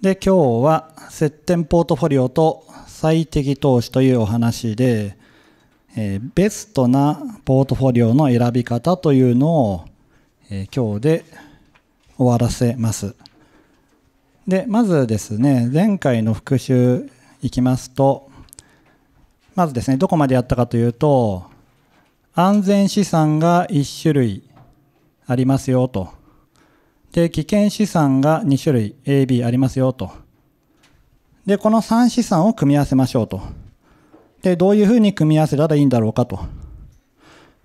で今日は接点ポートフォリオと最適投資というお話で、えー、ベストなポートフォリオの選び方というのを、えー、今日で終わらせます。でまずですね前回の復習いきますとまずですねどこまでやったかというと安全資産が1種類ありますよと。で、危険資産が2種類 A、B ありますよと。で、この3資産を組み合わせましょうと。で、どういうふうに組み合わせたらいいんだろうかと。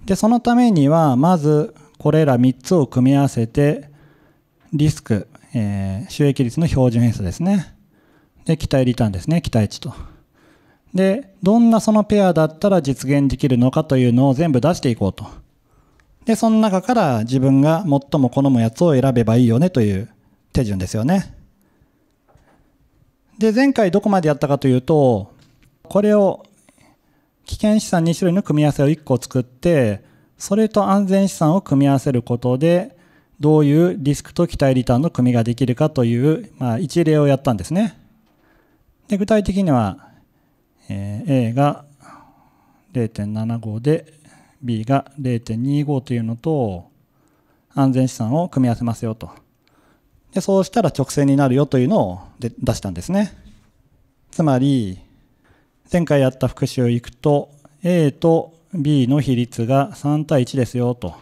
で、そのためには、まずこれら3つを組み合わせて、リスク、えー、収益率の標準偏差ですね。で、期待リターンですね、期待値と。で、どんなそのペアだったら実現できるのかというのを全部出していこうと。で、その中から自分が最も好むやつを選べばいいよねという手順ですよね。で、前回どこまでやったかというと、これを危険資産2種類の組み合わせを1個作って、それと安全資産を組み合わせることで、どういうリスクと期待リターンの組みができるかという、まあ、一例をやったんですね。で具体的には、えー、A が0.75で B が0.25というのと安全資産を組み合わせますよとでそうしたら直線になるよというのをで出したんですねつまり前回やった復習いくと A と B の比率が3対1ですよと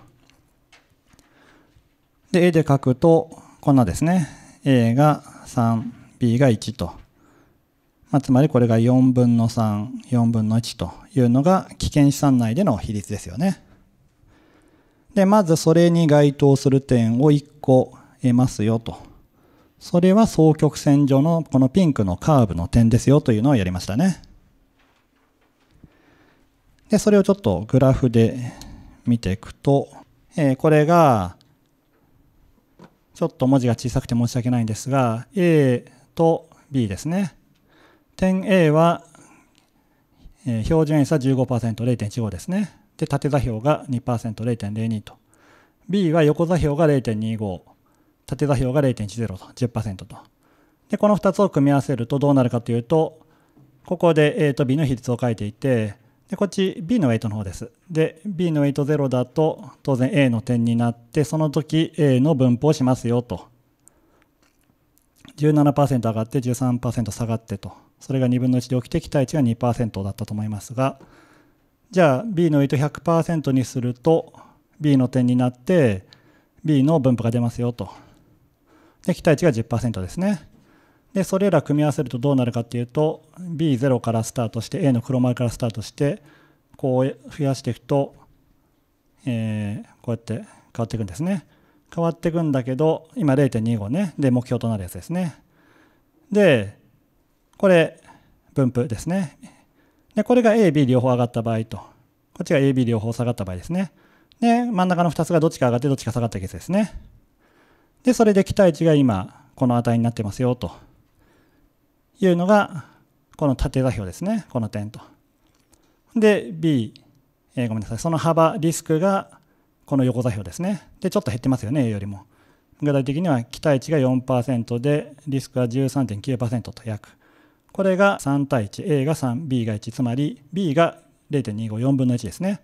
で A で書くとこんなですね A が 3B が1と、まあ、つまりこれが4分の34分の1というのが危険資産内での比率ですよね。で、まずそれに該当する点を1個得ますよと。それは双曲線上のこのピンクのカーブの点ですよというのをやりましたね。で、それをちょっとグラフで見ていくと、えー、これが、ちょっと文字が小さくて申し訳ないんですが、A と B ですね。点 A はえー、標準偏差 15%0.15 ですね。で、縦座標が 2%0.02 と。B は横座標が0.25、縦座標が0.10と、10%と。で、この2つを組み合わせるとどうなるかというと、ここで A と B の比率を書いていて、でこっち B のウェイトの方です。で、B のウェイト0だと当然 A の点になって、その時 A の分布をしますよと。17%上がって13%下がってと。それが2分の1で起きて期待値が2%だったと思いますがじゃあ B の E と100%にすると B の点になって B の分布が出ますよと。で期待値が10%ですね。でそれら組み合わせるとどうなるかっていうと B0 からスタートして A の黒丸からスタートしてこう増やしていくと、えー、こうやって変わっていくんですね。変わっていくんだけど今0.25ねで目標となるやつですね。でこれ分布ですね。でこれが AB 両方上がった場合とこっちが AB 両方下がった場合ですね。で真ん中の2つがどっちか上がってどっちか下がったケースですね。でそれで期待値が今この値になってますよというのがこの縦座標ですねこの点と。で B、えー、ごめんなさいその幅リスクがこの横座標ですね。でちょっと減ってますよね A よりも。具体的には期待値が4%でリスクが13.9%と約。これが3対 1A が 3B が1つまり B が0.254分の1ですね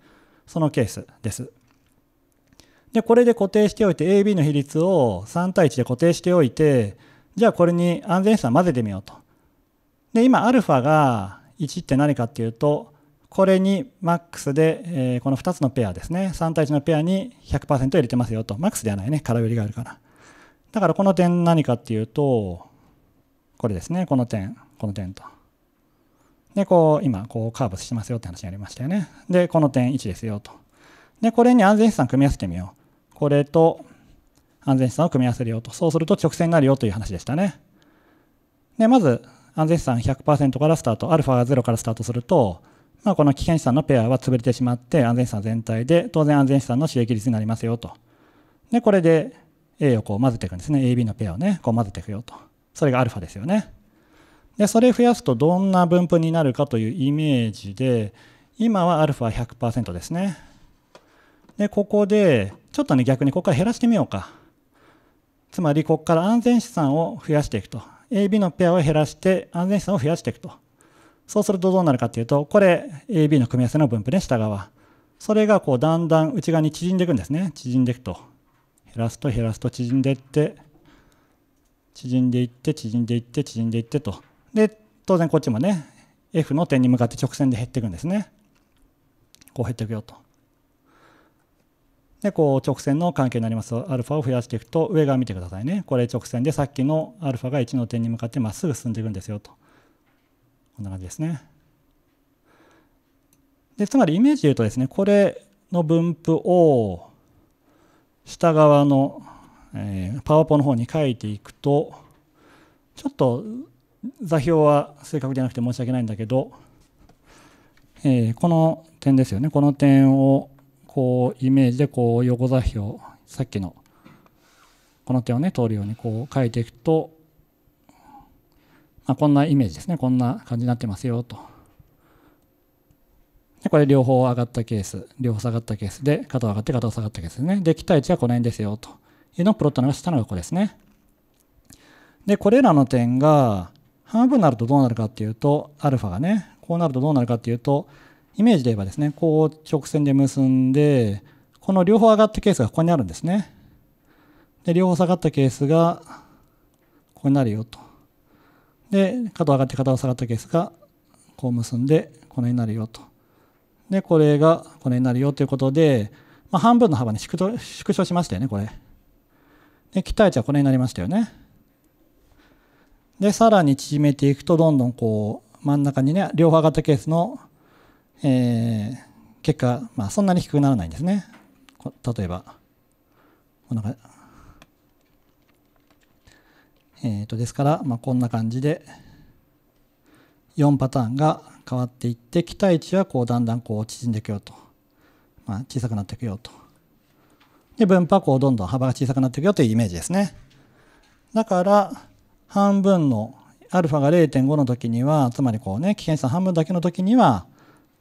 そのケースですでこれで固定しておいて AB の比率を3対1で固定しておいてじゃあこれに安全質は混ぜてみようとで今 α が1って何かっていうとこれにマックスで、えー、この2つのペアですね3対1のペアに100%入れてますよとマックスではないね空振りがあるからだからこの点何かっていうとこれですね。この点、この点と。で、こう、今、こう、カーブしてますよって話がありましたよね。で、この点1ですよと。で、これに安全資産組み合わせてみよう。これと安全資産を組み合わせるよと。そうすると直線になるよという話でしたね。で、まず、安全資産100%からスタート、アルファが0からスタートすると、まあ、この危険資産のペアは潰れてしまって、安全資産全体で、当然安全資産の収益率になりますよと。で、これで A をこう混ぜていくんですね。AB のペアをね、こう混ぜていくよと。それが α ですよね。でそれ増やすとどんな分布になるかというイメージで今は α100% ですね。でここでちょっとね逆にここから減らしてみようか。つまりここから安全資産を増やしていくと AB のペアを減らして安全資産を増やしていくとそうするとどうなるかっていうとこれ AB の組み合わせの分布ね下側それがこうだんだん内側に縮んでいくんですね縮んでいくと減らすと減らすと縮んでいって縮んでいって縮んでいって縮んでいってとで当然こっちもね F の点に向かって直線で減っていくんですねこう減っていくよとでこう直線の関係になりますアルファを増やしていくと上側見てくださいねこれ直線でさっきのアルファが1の点に向かってまっすぐ進んでいくんですよとこんな感じですねでつまりイメージで言うとですねこれの分布を下側のえパワポの方に書いていくとちょっと座標は正確じゃなくて申し訳ないんだけど、えー、この点ですよねこの点をこうイメージでこう横座標さっきのこの点をね通るようにこう書いていくと、まあ、こんなイメージですねこんな感じになってますよと。でこれ両方上がったケース両方下がったケースで肩を上がって肩を下がったケースですねで期待値はこの辺ですよと。のプロットの下のがここですね。で、これらの点が半分になるとどうなるかっていうと、アルファがね、こうなるとどうなるかっていうと、イメージで言えばですね、こう直線で結んで、この両方上がったケースがここにあるんですね。で、両方下がったケースがここになるよと。で、角上がって片を下がったケースがこう結んで、この辺になるよと。で、これがこの辺になるよということで、まあ、半分の幅に縮小しましたよね、これ。で、期待値はこれになりましたよね。で、さらに縮めていくと、どんどんこう、真ん中にね、両方上がったケースの、えー、結果、まあ、そんなに低くならないんですね。例えば、こんな感じ。えー、とですから、まあ、こんな感じで4パターンが変わっていって期待値はこうだんだんこう縮んでいくよと、まあ、小さくなっていくよとで、分布はこうどんどん幅が小さくなっていくよというイメージですね。だから、半分の、アルファが0.5の時には、つまりこうね、危険値半分だけの時には、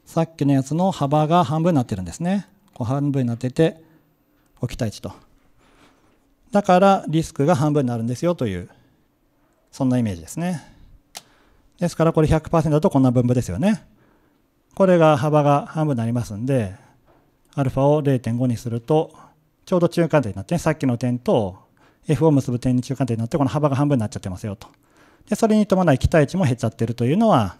さっきのやつの幅が半分になってるんですね。こう半分になってて、こう期待値と。だからリスクが半分になるんですよという、そんなイメージですね。ですからこれ100%だとこんな分布ですよね。これが幅が半分になりますんで、アルファを0.5にするとちょうど中間点になって、ね、さっきの点と F を結ぶ点に中間点になってこの幅が半分になっちゃってますよと。でそれに伴い期待値も減っちゃってるというのは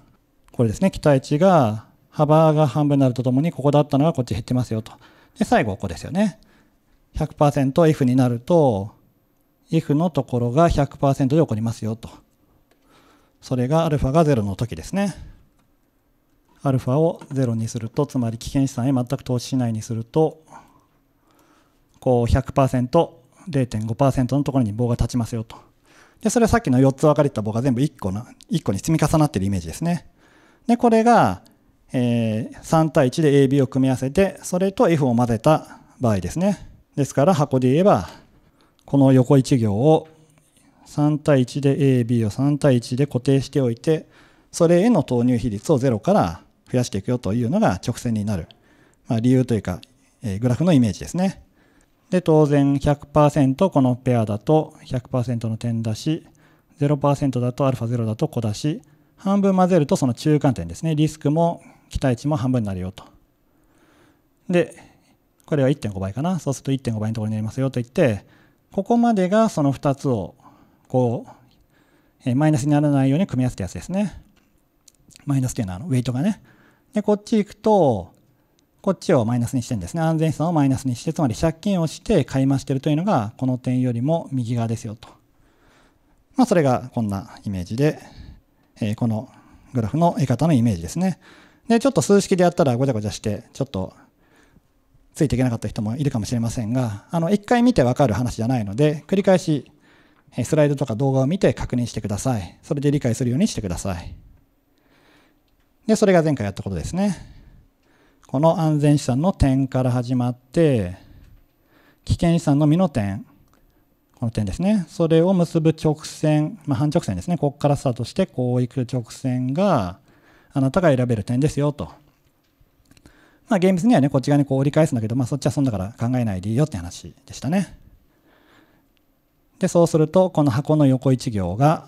これですね期待値が幅が半分になるとともにここだったのがこっち減ってますよと。で最後ここですよね。100%F になると F のところが100%で起こりますよと。それが α が0の時ですね。α を0にするとつまり危険資産へ全く投資しないにするとこう100%、0.5%のところに棒が立ちますよと。で、それはさっきの4つ分かれた棒が全部1個な、一個に積み重なってるイメージですね。で、これが、えー、3対1で AB を組み合わせて、それと F を混ぜた場合ですね。ですから箱で言えば、この横1行を3対1で AB を3対1で固定しておいて、それへの投入比率を0から増やしていくよというのが直線になる、まあ、理由というか、えー、グラフのイメージですね。で、当然100%このペアだと100%の点だし、0%だと α0 だと子だし、半分混ぜるとその中間点ですね。リスクも期待値も半分になるよと。で、これは1.5倍かな。そうすると1.5倍のところになりますよと言って、ここまでがその2つを、こう、マイナスにならないように組み合わせたやつですね。マイナスっていうのはあのウェイトがね。で、こっち行くと、こっちをマイナスにしてるんですね。安全資産をマイナスにして、つまり借金をして買い増してるというのが、この点よりも右側ですよと。まあ、それがこんなイメージで、えー、このグラフの絵方のイメージですね。で、ちょっと数式でやったらごちゃごちゃして、ちょっとついていけなかった人もいるかもしれませんが、あの、一回見てわかる話じゃないので、繰り返し、スライドとか動画を見て確認してください。それで理解するようにしてください。で、それが前回やったことですね。この安全資産の点から始まって危険資産のみの点この点ですねそれを結ぶ直線、まあ、半直線ですねここからスタートしてこう行く直線があなたが選べる点ですよと。まあ、厳密にはねこっち側にこう折り返すんだけど、まあ、そっちはそんだから考えないでいいよって話でしたね。でそうするとこの箱の横1行が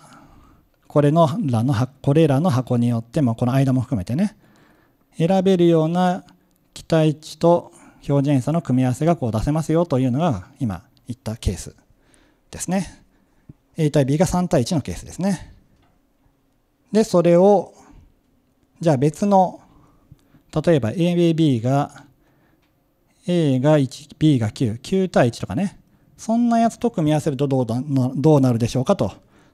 これのらのこれらの箱によってもこの間も含めてね選べるような期待値と表準差の組み合わせがこう出せますよというのが今言ったケースですね。A 対 B が3対1のケースですね。で、それを、じゃあ別の、例えば AB が、A が1、B が9、9対1とかね。そんなやつと組み合わせるとどうだどうなるでしょうかと。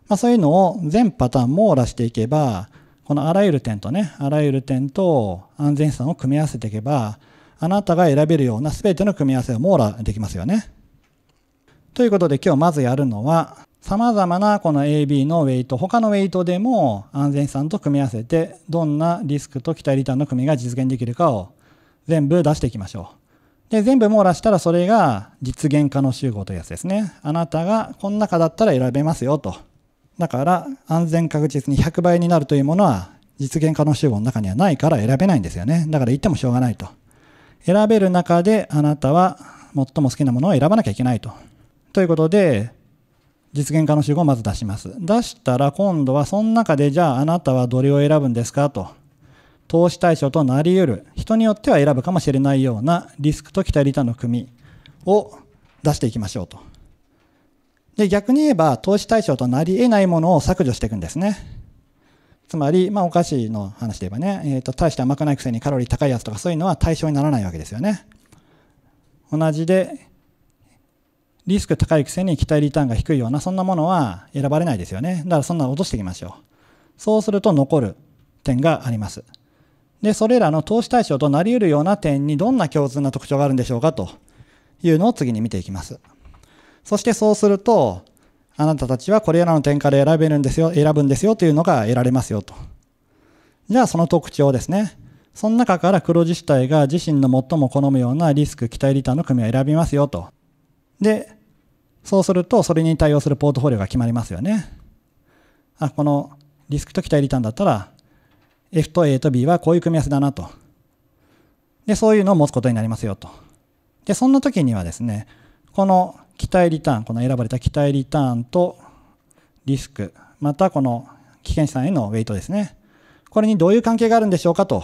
まあ、そういうのを全パターン網羅していけば、このあらゆる点とね、あらゆる点と安全資産を組み合わせていけば、あなたが選べるような全ての組み合わせを網羅できますよね。ということで今日まずやるのは、様々なこの AB のウェイト、他のウェイトでも安全資産と組み合わせて、どんなリスクと期待リターンの組みが実現できるかを全部出していきましょう。で、全部網羅したらそれが実現可能集合というやつですね。あなたがこの中だったら選べますよと。だから安全確実に100倍になるというものは実現可能集合の中にはないから選べないんですよね。だから言ってもしょうがないと。選べる中であなたは最も好きなものを選ばなきゃいけないと。ということで、実現可能集合をまず出します。出したら今度はその中でじゃああなたはどれを選ぶんですかと。投資対象となり得る、人によっては選ぶかもしれないようなリスクと期待リターンの組を出していきましょうと。で、逆に言えば、投資対象となり得ないものを削除していくんですね。つまり、まあ、お菓子の話で言えばね、えっ、ー、と、大して甘くないくせにカロリー高いやつとかそういうのは対象にならないわけですよね。同じで、リスク高いくせに期待リターンが低いような、そんなものは選ばれないですよね。だからそんなの落としていきましょう。そうすると残る点があります。で、それらの投資対象となり得るような点にどんな共通な特徴があるんでしょうかというのを次に見ていきます。そしてそうすると、あなたたちはこれらの点から選べるんですよ、選ぶんですよというのが得られますよと。じゃあその特徴ですね。その中から黒自治体が自身の最も好むようなリスク、期待リターンの組を選びますよと。で、そうするとそれに対応するポートフォリオが決まりますよね。あ、このリスクと期待リターンだったら F と A と B はこういう組み合わせだなと。で、そういうのを持つことになりますよと。で、そんな時にはですね、この期待リターン、この選ばれた期待リターンとリスク、またこの危険資産へのウェイトですね。これにどういう関係があるんでしょうかと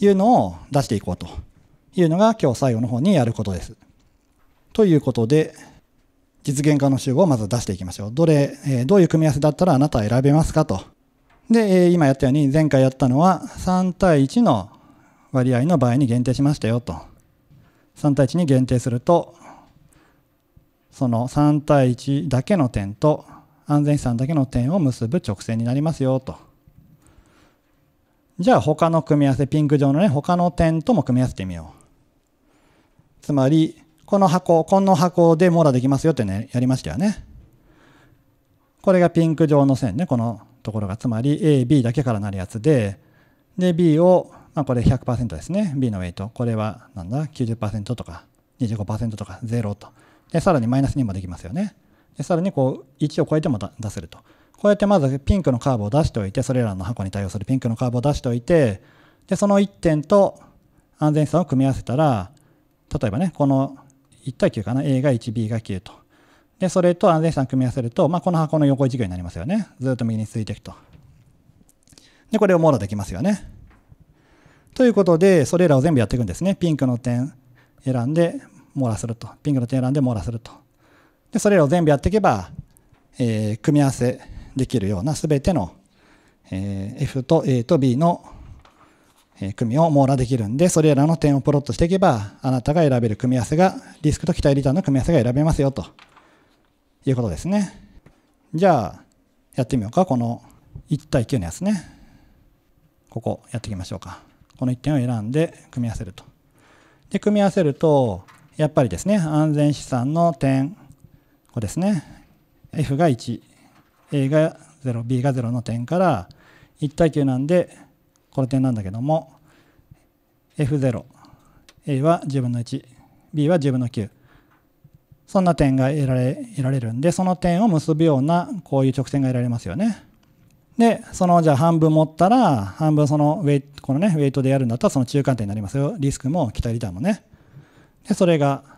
いうのを出していこうというのが今日最後の方にやることです。ということで、実現可能集合をまず出していきましょう。どれ、えどういう組み合わせだったらあなたは選べますかと。で、え今やったように前回やったのは3対1の割合の場合に限定しましたよと。3対1に限定するとその3対1だけの点と安全資産だけの点を結ぶ直線になりますよと。じゃあ他の組み合わせ、ピンク上のね、他の点とも組み合わせてみよう。つまり、この箱、この箱で網羅できますよってね、やりましたよね。これがピンク上の線ね、このところが。つまり A、B だけからなるやつで、で、B を、まあこれ100%ですね。B のウェイト。これは、なんだ、90%とか、25%とか、0と。でさらにマイナス2もできますよねでさらにこう1を超えても出せるとこうやってまずピンクのカーブを出しておいてそれらの箱に対応するピンクのカーブを出しておいてでその1点と安全資産を組み合わせたら例えばねこの1対9かな A が 1B が9とでそれと安全資産組み合わせると、まあ、この箱の横一行になりますよねずっと右に続いていくとでこれを網羅できますよねということでそれらを全部やっていくんですねピンクの点選んで網羅すると。ピンクの点選んで網羅すると。で、それらを全部やっていけば、えー、組み合わせできるようなすべての、えー、F と A と B の、えー、組を網羅できるんで、それらの点をプロットしていけば、あなたが選べる組み合わせが、リスクと期待リターンの組み合わせが選べますよということですね。じゃあ、やってみようか。この1対9のやつね。ここやっていきましょうか。この1点を選んで組み合わせると。で、組み合わせると、やっぱりですね、安全資産の点、こですね、F が1、A が0、B が0の点から1対9なんで、この点なんだけども、F0、A は10分の1、B は10分の9。そんな点が得られ得られるんで、その点を結ぶような、こういう直線が得られますよね。で、そのじゃあ半分持ったら、半分そのウェイト、このね、ウェイトでやるんだったらその中間点になりますよ。リスクも期待リターンもね。でそれが、ま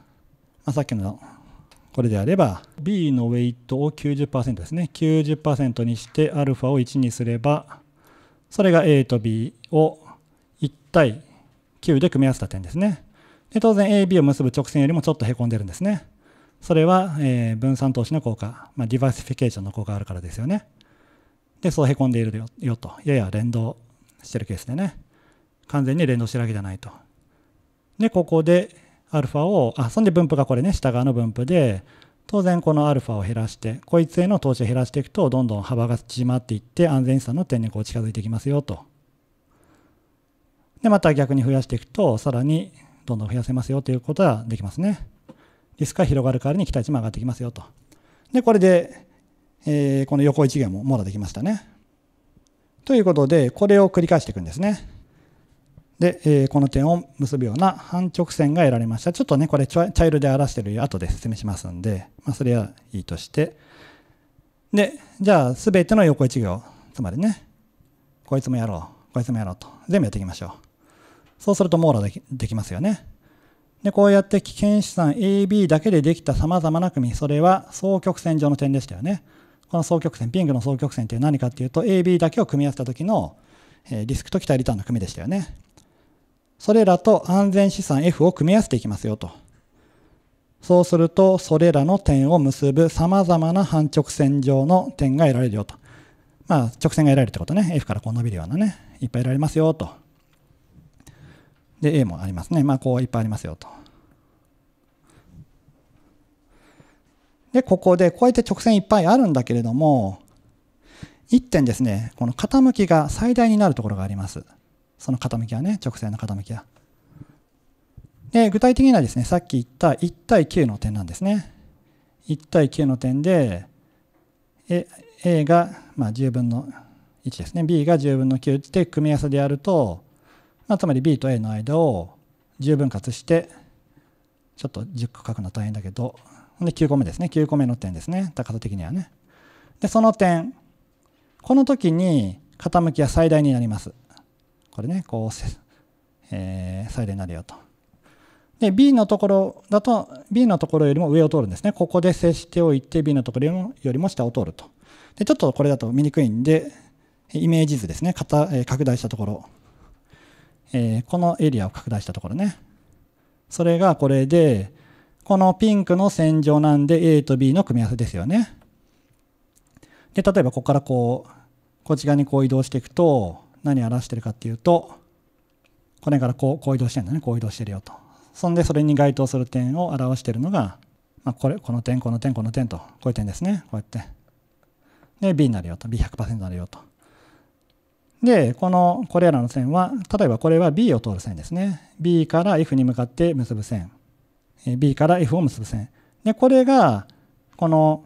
あ、さっきのこれであれば B のウェイトを90%ですね90%にしてアルファを1にすればそれが A と B を1対9で組み合わせた点ですねで当然 AB を結ぶ直線よりもちょっとへこんでるんですねそれは、えー、分散投資の効果、まあ、ディバーシフィケーションの効果があるからですよねでそうへこんでいるよとやや連動してるケースでね完全に連動してるわけじゃないとでここでアルファをあそんで分布がこれね下側の分布で当然このアルファを減らしてこいつへの投資を減らしていくとどんどん幅が縮まっていって安全資産の点にこう近づいていきますよとでまた逆に増やしていくとさらにどんどん増やせますよということはできますねリスクが広がる代わりに期待値も上がってきますよとでこれで、えー、この横一元も網羅できましたねということでこれを繰り返していくんですねで、えー、この点を結ぶような半直線が得られました。ちょっとね、これ茶色で表してる後で説明しますんで、まあ、それはいいとして。で、じゃあ、すべての横一行、つまりね、こいつもやろう、こいつもやろうと、全部やっていきましょう。そうすると網羅できできますよね。で、こうやって危険資産 AB だけでできた様々な組、それは双曲線上の点でしたよね。この双曲線、ピンクの双曲線って何かっていうと、AB だけを組み合わせた時の、えー、リスクと期待リターンの組でしたよね。それらと安全資産 F を組み合わせていきますよと。そうすると、それらの点を結ぶ様々な半直線上の点が得られるよと。まあ、直線が得られるってことね。F からこう伸びるようなね。いっぱい得られますよと。で、A もありますね。まあ、こういっぱいありますよと。で、ここで、こうやって直線いっぱいあるんだけれども、1点ですね、この傾きが最大になるところがあります。その傾きはね、直線の傾きは。で、具体的にはですね、さっき言った1対9の点なんですね。1対9の点で、A, が、まあ、10分の1ですね。B が10分の9って組み合わせでやると、まあ、つまり B と A の間を10分割して、ちょっと10個書くのは大変だけど、で9個目ですね。9個目の点ですね。高さ的にはね。で、その点。この時に傾きは最大になります。これね、こう、えー、サイレンになるよと。で、B のところだと、B のところよりも上を通るんですね。ここで接しておいて、B のところよりもよりも下を通ると。で、ちょっとこれだと見にくいんで、イメージ図ですね。拡大したところ。えー、このエリアを拡大したところね。それがこれで、このピンクの線上なんで A と B の組み合わせですよね。で、例えばここからこう、こっち側にこう移動していくと、何を表してるかっていうとこれからこうこう移動してるんだねこう移動してるよとそんでそれに該当する点を表してるのが、まあ、これこの点この点この点とこういう点ですねこうやってで B になるよと B100% になるよとでこのこれらの線は例えばこれは B を通る線ですね B から F に向かって結ぶ線 B から F を結ぶ線でこれがこの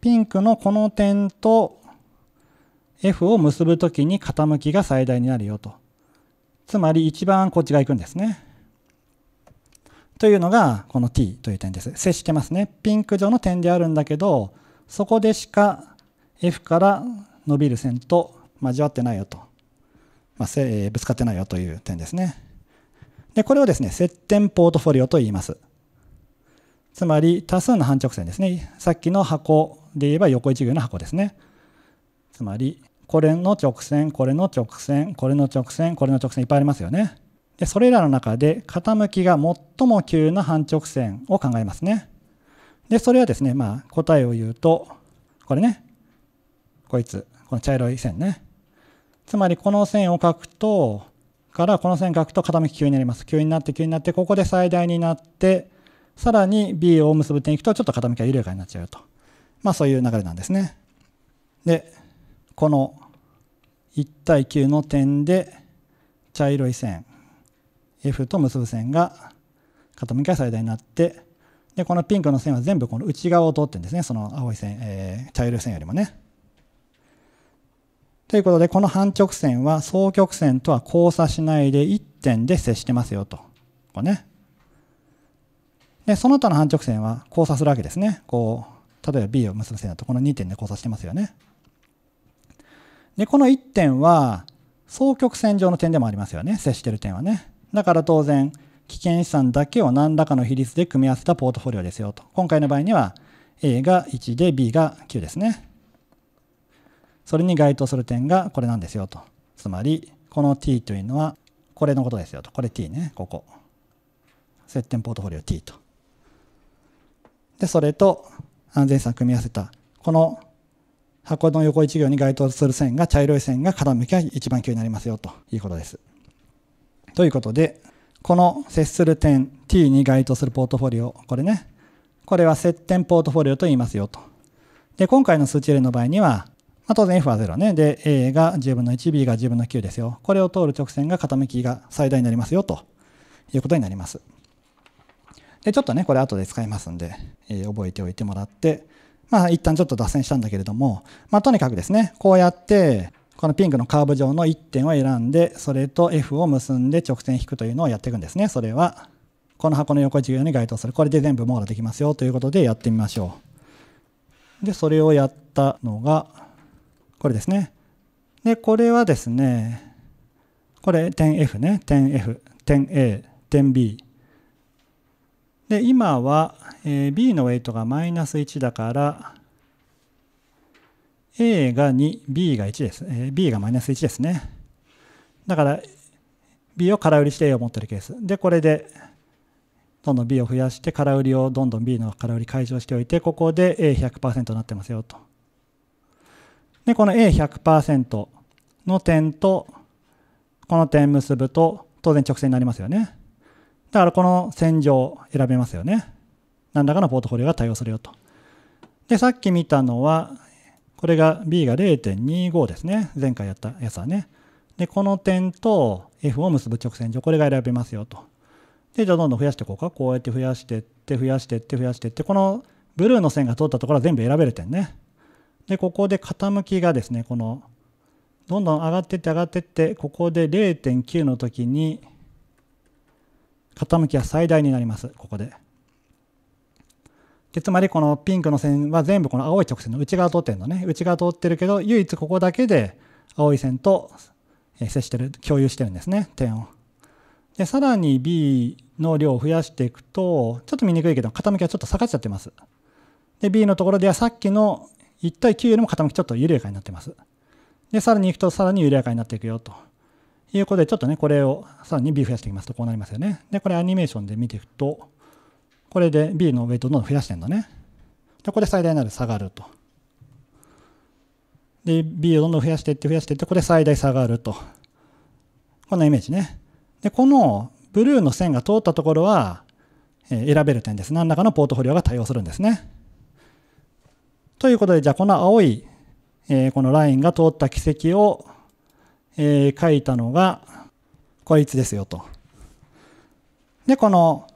ピンクのこの点と F を結ぶときに傾きが最大になるよと。つまり一番こっちが行くんですね。というのがこの t という点です。接してますね。ピンク状の点であるんだけど、そこでしか F から伸びる線と交わってないよと。まあ、えぶつかってないよという点ですね。で、これをですね、接点ポートフォリオと言います。つまり多数の半直線ですね。さっきの箱で言えば横一行の箱ですね。つまりこれの直線、これの直線、これの直線、これの直線いっぱいありますよね。で、それらの中で傾きが最も急な半直線を考えますね。で、それはですね、まあ答えを言うと、これね、こいつ、この茶色い線ね。つまりこの線を書くと、からこの線書くと傾き急になります。急になって急になって、ここで最大になって、さらに B を結ぶ点いくとちょっと傾きが緩やかになっちゃうと。まあそういう流れなんですね。で、この1対9の点で茶色い線 F と結ぶ線が傾きが最大になってでこのピンクの線は全部この内側を通ってるんですねその青い線、えー、茶色い線よりもね。ということでこの半直線は双曲線とは交差しないで1点で接してますよと。こうね、でその他の半直線は交差するわけですね。こう例えば B を結ぶ線だとこの2点で交差してますよね。でこの1点は双極線上の点でもありますよね接してる点はねだから当然危険資産だけを何らかの比率で組み合わせたポートフォリオですよと今回の場合には A が1で B が9ですねそれに該当する点がこれなんですよとつまりこの T というのはこれのことですよとこれ T ねここ接点ポートフォリオ T とでそれと安全資産組み合わせたこの箱の横一行に該当する線が茶色い線が傾きが一番級になりますよということです。ということで、この接する点 T に該当するポートフォリオ、これね、これは接点ポートフォリオと言いますよと。で、今回の数値例の場合には、まあ、当然 F は0ね。で、A が10分の1、B が10分の9ですよ。これを通る直線が傾きが最大になりますよということになります。で、ちょっとね、これ後で使いますんで、えー、覚えておいてもらって、まあ一旦ちょっと脱線したんだけれども、まあとにかくですね、こうやって、このピンクのカーブ上の1点を選んで、それと F を結んで直線引くというのをやっていくんですね。それは、この箱の横一行に該当する。これで全部網羅できますよということでやってみましょう。で、それをやったのが、これですね。で、これはですね、これ点 F ね、点 F、点 A、点 B、で今は、え B のウェイトがマイナス1だから A が2、B が1です。え B がマイナス1ですね。だから B を空売りして A を持ってるケース。で、これでどんどん B を増やして空売りをどんどん B の空売り解消しておいて、ここで A100% になってますよと。で、この A100% の点とこの点結ぶと当然直線になりますよね。だからこの線上選べますよね。何らかのポートフォリオが対応するよと。で、さっき見たのは、これが B が0.25ですね。前回やったやつはね。で、この点と F を結ぶ直線上、これが選べますよと。で、じゃあどんどん増やしていこうか。こうやって増やしてって、増やしてって、増やしてって、このブルーの線が通ったところは全部選べる点ね。で、ここで傾きがですね、この、どんどん上がってって上がってって、ここで0.9の時に、傾きは最大になりますここででつまりこのピンクの線は全部この青い直線の内側通ってるのね内側通ってるけど唯一ここだけで青い線と接してる共有してるんですね点をでさらに B の量を増やしていくとちょっと見にくいけど傾きはちょっと下がっちゃってますで B のところではさっきの1対9よりも傾きちょっと緩やかになってますでさらにいくとさらに緩やかになっていくよということで、ちょっとね、これをさらに B 増やしていきますと、こうなりますよね。で、これアニメーションで見ていくと、これで B のウェイトどんどん増やしてるのね。で、ここで最大なる下がると。で、B をどんどん増やしていって増やしていって、これ最大下がると。こんなイメージね。で、このブルーの線が通ったところは、え選べる点です。何らかのポートフォリオが対応するんですね。ということで、じゃあこの青い、えこのラインが通った軌跡をえー、書いたのがこいつですよと。でこの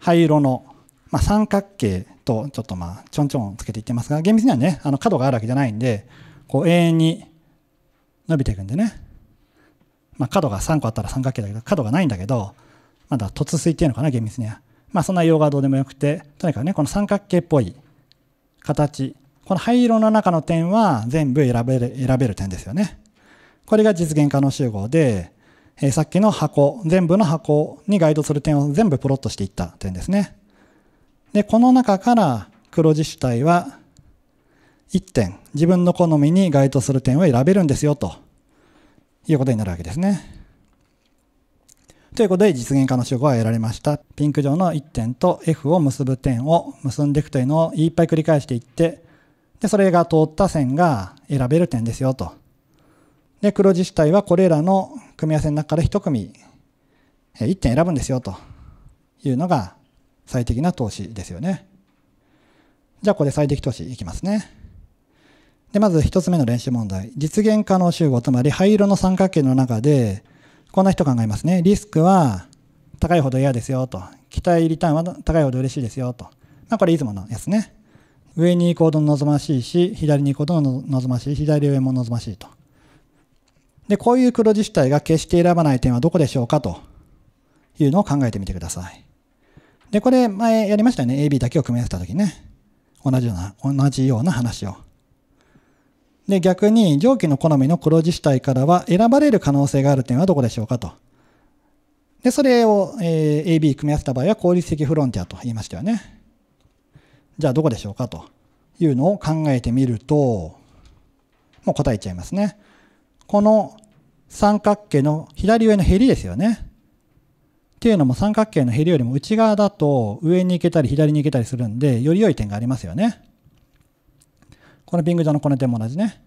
灰色の、まあ、三角形とちょっとまあちょんちょんつけていってますが厳密にはねあの角があるわけじゃないんでこう永遠に伸びていくんでね、まあ、角が3個あったら三角形だけど角がないんだけどまだ突水っていうのかな厳密には。まあそんな用語はどうでもよくてとにかくねこの三角形っぽい形この灰色の中の点は全部選べる選べる点ですよね。これが実現可能集合で、えさっきの箱、全部の箱に該当する点を全部プロットしていった点ですね。で、この中から黒字主体は1点、自分の好みに該当する点を選べるんですよということになるわけですね。ということで実現可能集合は得られました。ピンク上の1点と F を結ぶ点を結んでいくというのをいっぱい繰り返していって、で、それが通った線が選べる点ですよと。で、黒自治体はこれらの組み合わせの中から1組、1点選ぶんですよというのが最適な投資ですよね。じゃあ、ここで最適投資いきますね。で、まず1つ目の練習問題。実現可能集合、つまり灰色の三角形の中で、こんな人考えますね。リスクは高いほど嫌ですよと。期待リターンは高いほど嬉しいですよと。まあ、これいつものやつね。上に行くほど望ましいし、左に行くほど望ましい、左上も望ましいと。で、こういう黒字主体が決して選ばない点はどこでしょうかというのを考えてみてください。で、これ前やりましたよね。AB だけを組み合わせたときね。同じような、同じような話を。で、逆に上記の好みの黒字主体からは選ばれる可能性がある点はどこでしょうかと。で、それを、え AB 組み合わせた場合は効率的フロンティアと言いましたよね。じゃあどこでしょうかというのを考えてみると、もう答えちゃいますね。この三角形の左上のヘりですよね。っていうのも三角形のヘりよりも内側だと上に行けたり左に行けたりするんで、より良い点がありますよね。このピング上のこの点も同じね。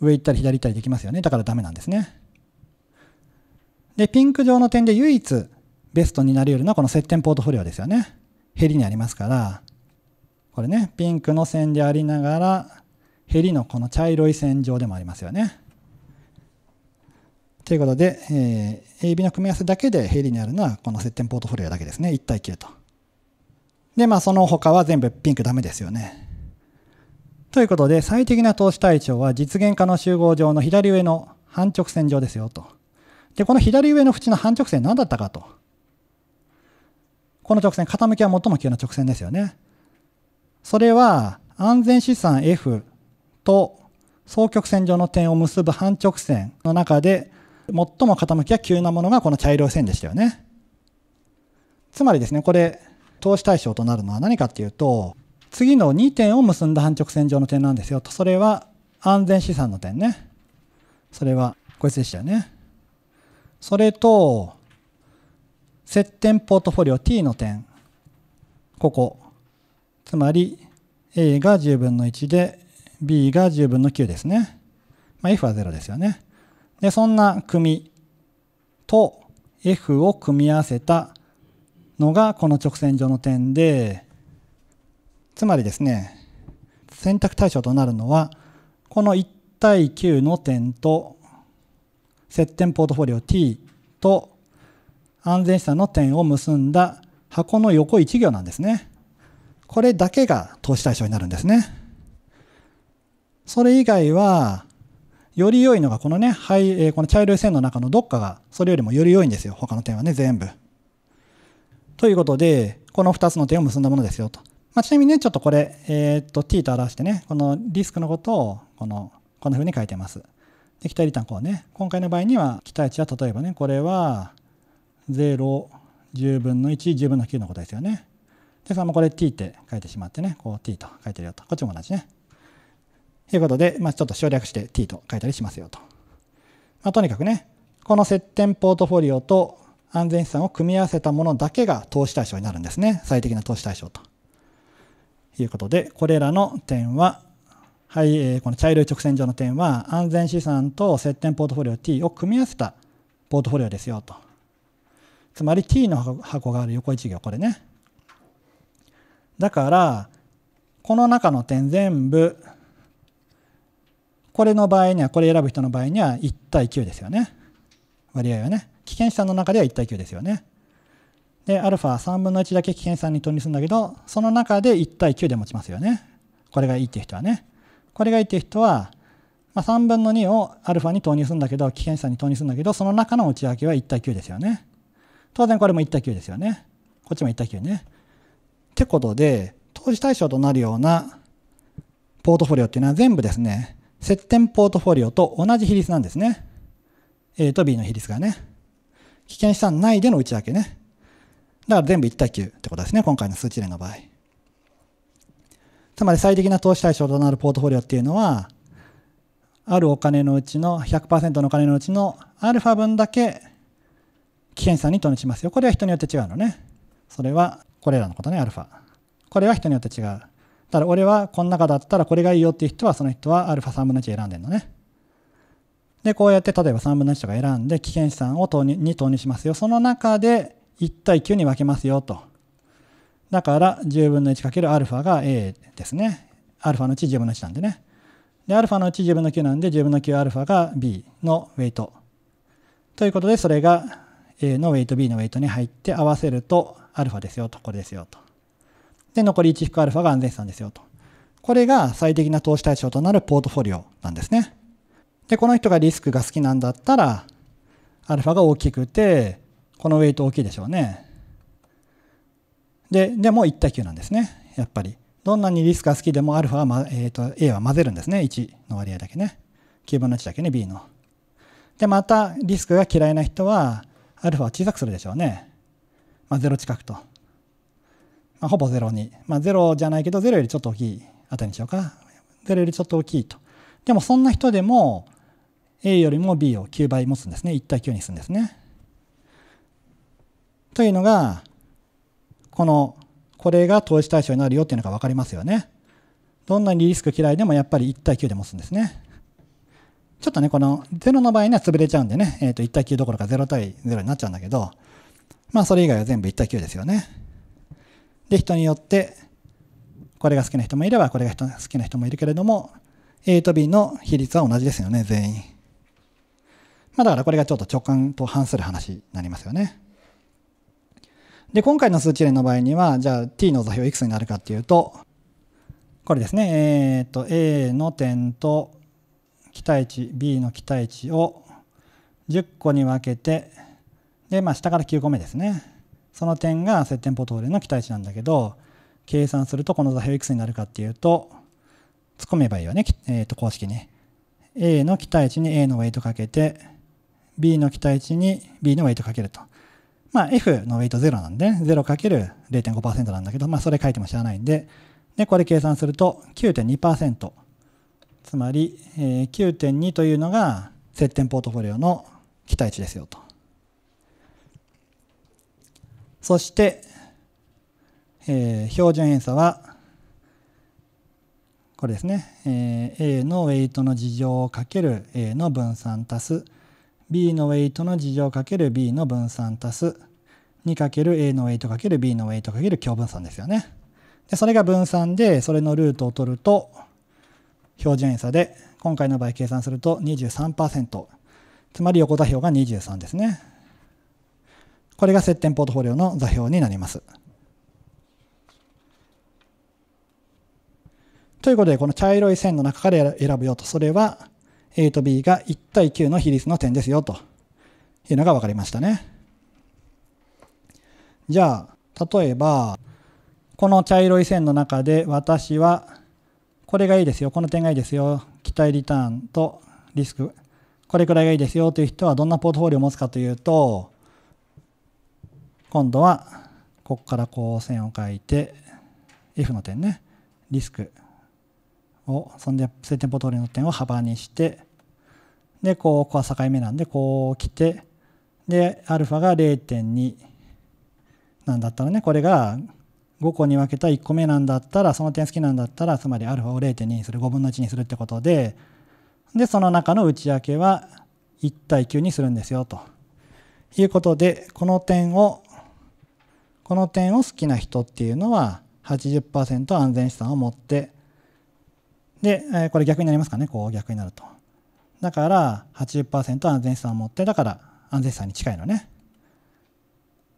上行ったり左行ったりできますよね。だからダメなんですね。で、ピンク上の点で唯一ベストになるよるのはこの接点ポートフォリオですよね。ヘりにありますから、これね、ピンクの線でありながら、ヘリのこの茶色い線上でもありますよね。ということで、えー、AB の組み合わせだけでヘリになるのはこの接点ポートフォリオだけですね。1対9と。で、まあその他は全部ピンクダメですよね。ということで、最適な投資対象は実現可能集合上の左上の半直線上ですよと。で、この左上の縁の半直線何だったかと。この直線、傾きは最も急な直線ですよね。それは安全資産 F と双曲線上の点を結ぶ半直線の中で最も傾きが急なものがこの茶色い線でしたよね。つまりですね、これ、投資対象となるのは何かっていうと、次の2点を結んだ半直線上の点なんですよ。と、それは安全資産の点ね。それは、こいつでしたよね。それと、接点ポートフォリオ T の点。ここ。つまり、A が10分の1で、B が10分の9ですね。まあ、F は0ですよね。で、そんな組と F を組み合わせたのがこの直線上の点で、つまりですね、選択対象となるのは、この1対9の点と、接点ポートフォリオ T と安全資産の点を結んだ箱の横1行なんですね。これだけが投資対象になるんですね。それ以外は、より良いのがこのね、はい、えー、この茶色い線の中のどっかがそれよりもより良いんですよ。他の点はね、全部。ということで、この2つの点を結んだものですよと。まあ、ちなみにね、ちょっとこれ、えー、っと t と表してね、このリスクのことをこのこんな風に書いてます。で、期待リターンこうね。今回の場合には、期待値は例えばね、これは0、10分の1、10分の9のことですよね。で、そもこれ t って書いてしまってね、こう t と書いてるよと。こっちも同じね。ということで、まあ、ちょっと省略して t と書いたりしますよと。まあ、とにかくね、この接点ポートフォリオと安全資産を組み合わせたものだけが投資対象になるんですね。最適な投資対象と。いうことで、これらの点は、はい、えこの茶色い直線上の点は、安全資産と接点ポートフォリオ T を組み合わせたポートフォリオですよと。つまり T の箱がある横一行、これね。だから、この中の点全部、これの場合には、これ選ぶ人の場合には1対9ですよね。割合はね。危険資産の中では1対9ですよね。で、アルファ3分の1だけ危険資産に投入するんだけど、その中で1対9で持ちますよね。これがいいっていう人はね。これがいいっていう人は、まあ、3分の2をアルファに投入するんだけど、危険資産に投入するんだけど、その中の内訳は1対9ですよね。当然これも1対9ですよね。こっちも1対9ね。ってことで、投資対象となるようなポートフォリオっていうのは全部ですね、接点ポートフォリオと同じ比率なんですね。A と B の比率がね。危険資産内での内訳ね。だから全部1対9ってことですね。今回の数値例の場合。つまり最適な投資対象となるポートフォリオっていうのは、あるお金のうちの100%のお金のうちのアルファ分だけ危険資産に投入しますよ。これは人によって違うのね。それはこれらのことね、アルファ。これは人によって違う。だから俺はこの中だったらこれがいいよっていう人はその人はアルファ3分の1選んでるのね。で、こうやって例えば3分の1とか選んで危険資産を投入に投入しますよ。その中で1対9に分けますよと。だから10分の1フ α が A ですね。アルファのうち10分の1なんでね。で、アルファのうち10分の9なんで10分の 9α が B のウェイト。ということでそれが A のウェイト B のウェイトに入って合わせると α ですよと、これですよと。で、残り1引くアルファが安全資産ですよと。これが最適な投資対象となるポートフォリオなんですね。で、この人がリスクが好きなんだったら、アルファが大きくて、このウェイト大きいでしょうね。で、でも1対9なんですね。やっぱり。どんなにリスクが好きでもアルファは、ま、えっ、ー、と、A は混ぜるんですね。1の割合だけね。9分の1だけね、B の。で、また、リスクが嫌いな人は、アルファを小さくするでしょうね。まあ、0近くと。まあ、ほぼゼロに、まあ、ゼロじゃないけど、ゼロよりちょっと大きいあたりにしようか。ゼロよりちょっと大きいと。でも、そんな人でも、A よりも B を9倍持つんですね。1対9にするんですね。というのが、この、これが投資対象になるよっていうのが分かりますよね。どんなにリスク嫌いでもやっぱり1対9で持つんですね。ちょっとね、この0の場合には潰れちゃうんでね、えー、と1対9どころか0対0になっちゃうんだけど、まあそれ以外は全部1対9ですよね。で人によってこれが好きな人もいればこれが好きな人もいるけれども A と B の比率は同じですよね全員。まあ、だからこれがちょっと直感と反する話になりますよね。で、今回の数値例の場合には、じゃあ t の座標いくつになるかっていうと、これですね、えっ、と、A の点と期待値、B の期待値を10個に分けて、で、まあ下から9個目ですね。その点が接点ポートフォリオの期待値なんだけど、計算するとこの座標いくつになるかっていうと、突っ込めばいいよね、えっ、ー、と公式ね。A の期待値に A のウェイトかけて、B の期待値に B のウェイトかけると。まあ F のウェイト0なんで、0×0.5% なんだけど、まあそれ書いても知らないんで、で、これ計算すると9.2%。つまり、え9.2というのが接点ポートフォリオの期待値ですよと。そして、えー、標準偏差はこれですね、えー、A のウェイトの事情をかける A の分散足す B のウェイトの事情かける B の分散足す2る a のウェイトかける B のウェイトかける共分散ですよね。でそれが分散でそれのルートを取ると標準偏差で今回の場合計算すると23%つまり横座標が23ですね。これが接点ポートフォリオの座標になります。ということで、この茶色い線の中から選ぶよと、それは A と B が1対9の比率の点ですよというのが分かりましたね。じゃあ、例えば、この茶色い線の中で私は、これがいいですよ、この点がいいですよ、期待リターンとリスク、これくらいがいいですよという人はどんなポートフォリオを持つかというと、今度はここからこう線を書いて F の点ねリスクをそんで正点ンポ通りの点を幅にしてでこうここは境目なんでこう来てで α が0.2なんだったらねこれが5個に分けた1個目なんだったらその点好きなんだったらつまり α を0.2にする5分の1にするってことででその中の内訳は1対9にするんですよということでこの点をこの点を好きな人っていうのは80%安全資産を持ってでこれ逆になりますかねこう逆になるとだから80%安全資産を持ってだから安全資産に近いのね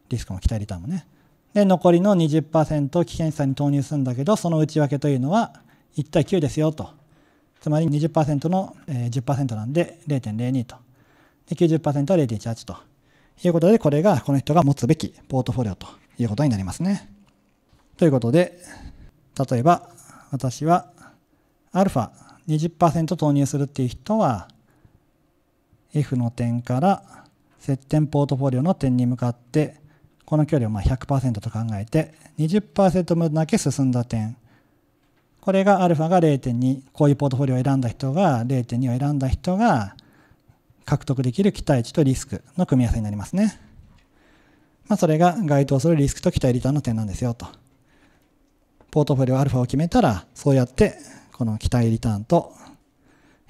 リスクも期待リターンもねで残りの20%危険資産に投入するんだけどその内訳というのは1対9ですよとつまり20%の10%なんで0.02とで90%は0.18ということでこれがこの人が持つべきポートフォリオということになりますね。ということで、例えば私は α20% 投入するっていう人は F の点から接点ポートフォリオの点に向かってこの距離をまあ100%と考えて20%分だけ進んだ点これが α が0.2こういうポートフォリオを選んだ人が0.2を選んだ人が獲得できる期待値とリスクの組み合わせになりますね。まあ、それが該当するリスクと期待リターンの点なんですよと。ポートフォリオアルファを決めたら、そうやって、この期待リターンと、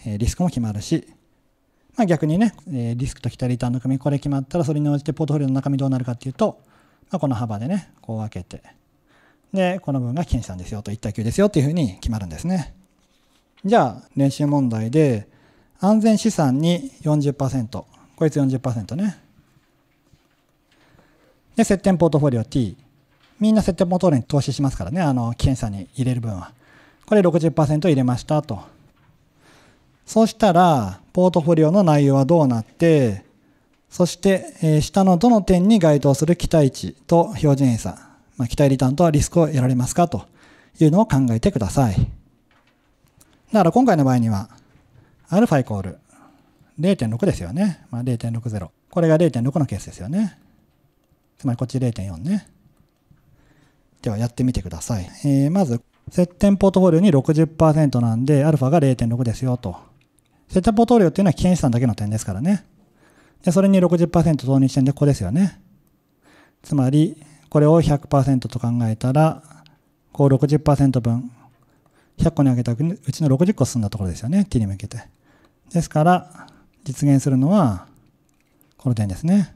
えリスクも決まるし、まあ、逆にね、えリスクと期待リターンの組これ決まったら、それに応じてポートフォリオの中身どうなるかっていうと、まあ、この幅でね、こう分けて、で、この分が金資ですよと、一対9ですよっていうふうに決まるんですね。じゃあ、練習問題で、安全資産に40%、こいつ40%ね。で、接点ポートフォリオ T。みんな接点ポートフォリオに投資しますからね、あの、検査に入れる分は。これ60%入れましたと。そうしたら、ポートフォリオの内容はどうなって、そして、えー、下のどの点に該当する期待値と標準偏差、まあ、期待リターンとリスクを得られますかというのを考えてください。だから今回の場合には、アルファイコール0.6ですよね。まあ、0.60。これが0.6のケースですよね。つまりこっち0.4ね。ではやってみてください。えー、まず、接点ポートフォリオに60%なんで、アルファが0.6ですよと。接点ポートフォリオっていうのは危険資産だけの点ですからね。で、それに60%投入してんで、ここですよね。つまり、これを100%と考えたら、こう60%分、100個に上げたうちの60個進んだところですよね。t に向けて。ですから、実現するのは、この点ですね。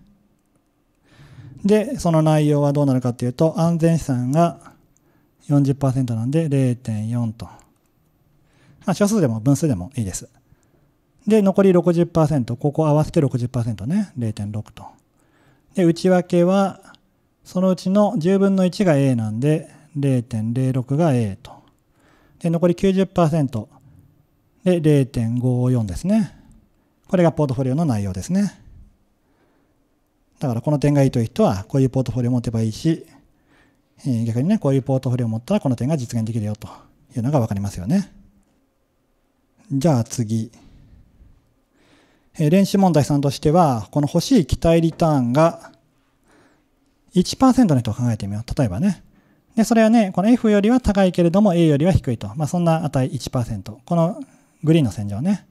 で、その内容はどうなるかっていうと、安全資産が40%なんで0.4と。まあ、小数でも分数でもいいです。で、残り60%、ここ合わせて60%ね、0.6と。で、内訳は、そのうちの10分の1が A なんで、0.06が A と。で、残り90%で0.54ですね。これがポートフォリオの内容ですね。だからこの点がいいという人は、こういうポートフォリオを持てばいいし、え逆にね、こういうポートフォリオを持ったらこの点が実現できるよというのがわかりますよね。じゃあ次。え練習問題んとしては、この欲しい期待リターンが1%の人を考えてみよう。例えばね。で、それはね、この F よりは高いけれども A よりは低いと。まあ、そんな値1%。このグリーンの線上ね。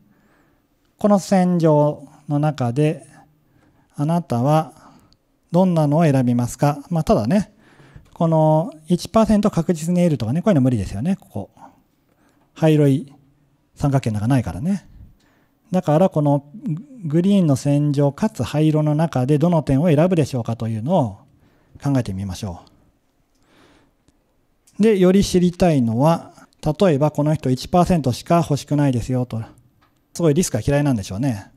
この線上の中で、あなたはどんなのを選びますか。まあ、ただね、この1%確実に得るとかね、こういうの無理ですよね、ここ。灰色い三角形なんかないからね。だからこのグリーンの線上かつ灰色の中でどの点を選ぶでしょうかというのを考えてみましょう。で、より知りたいのは、例えばこの人1%しか欲しくないですよと。すごいリスクが嫌いなんでしょうね。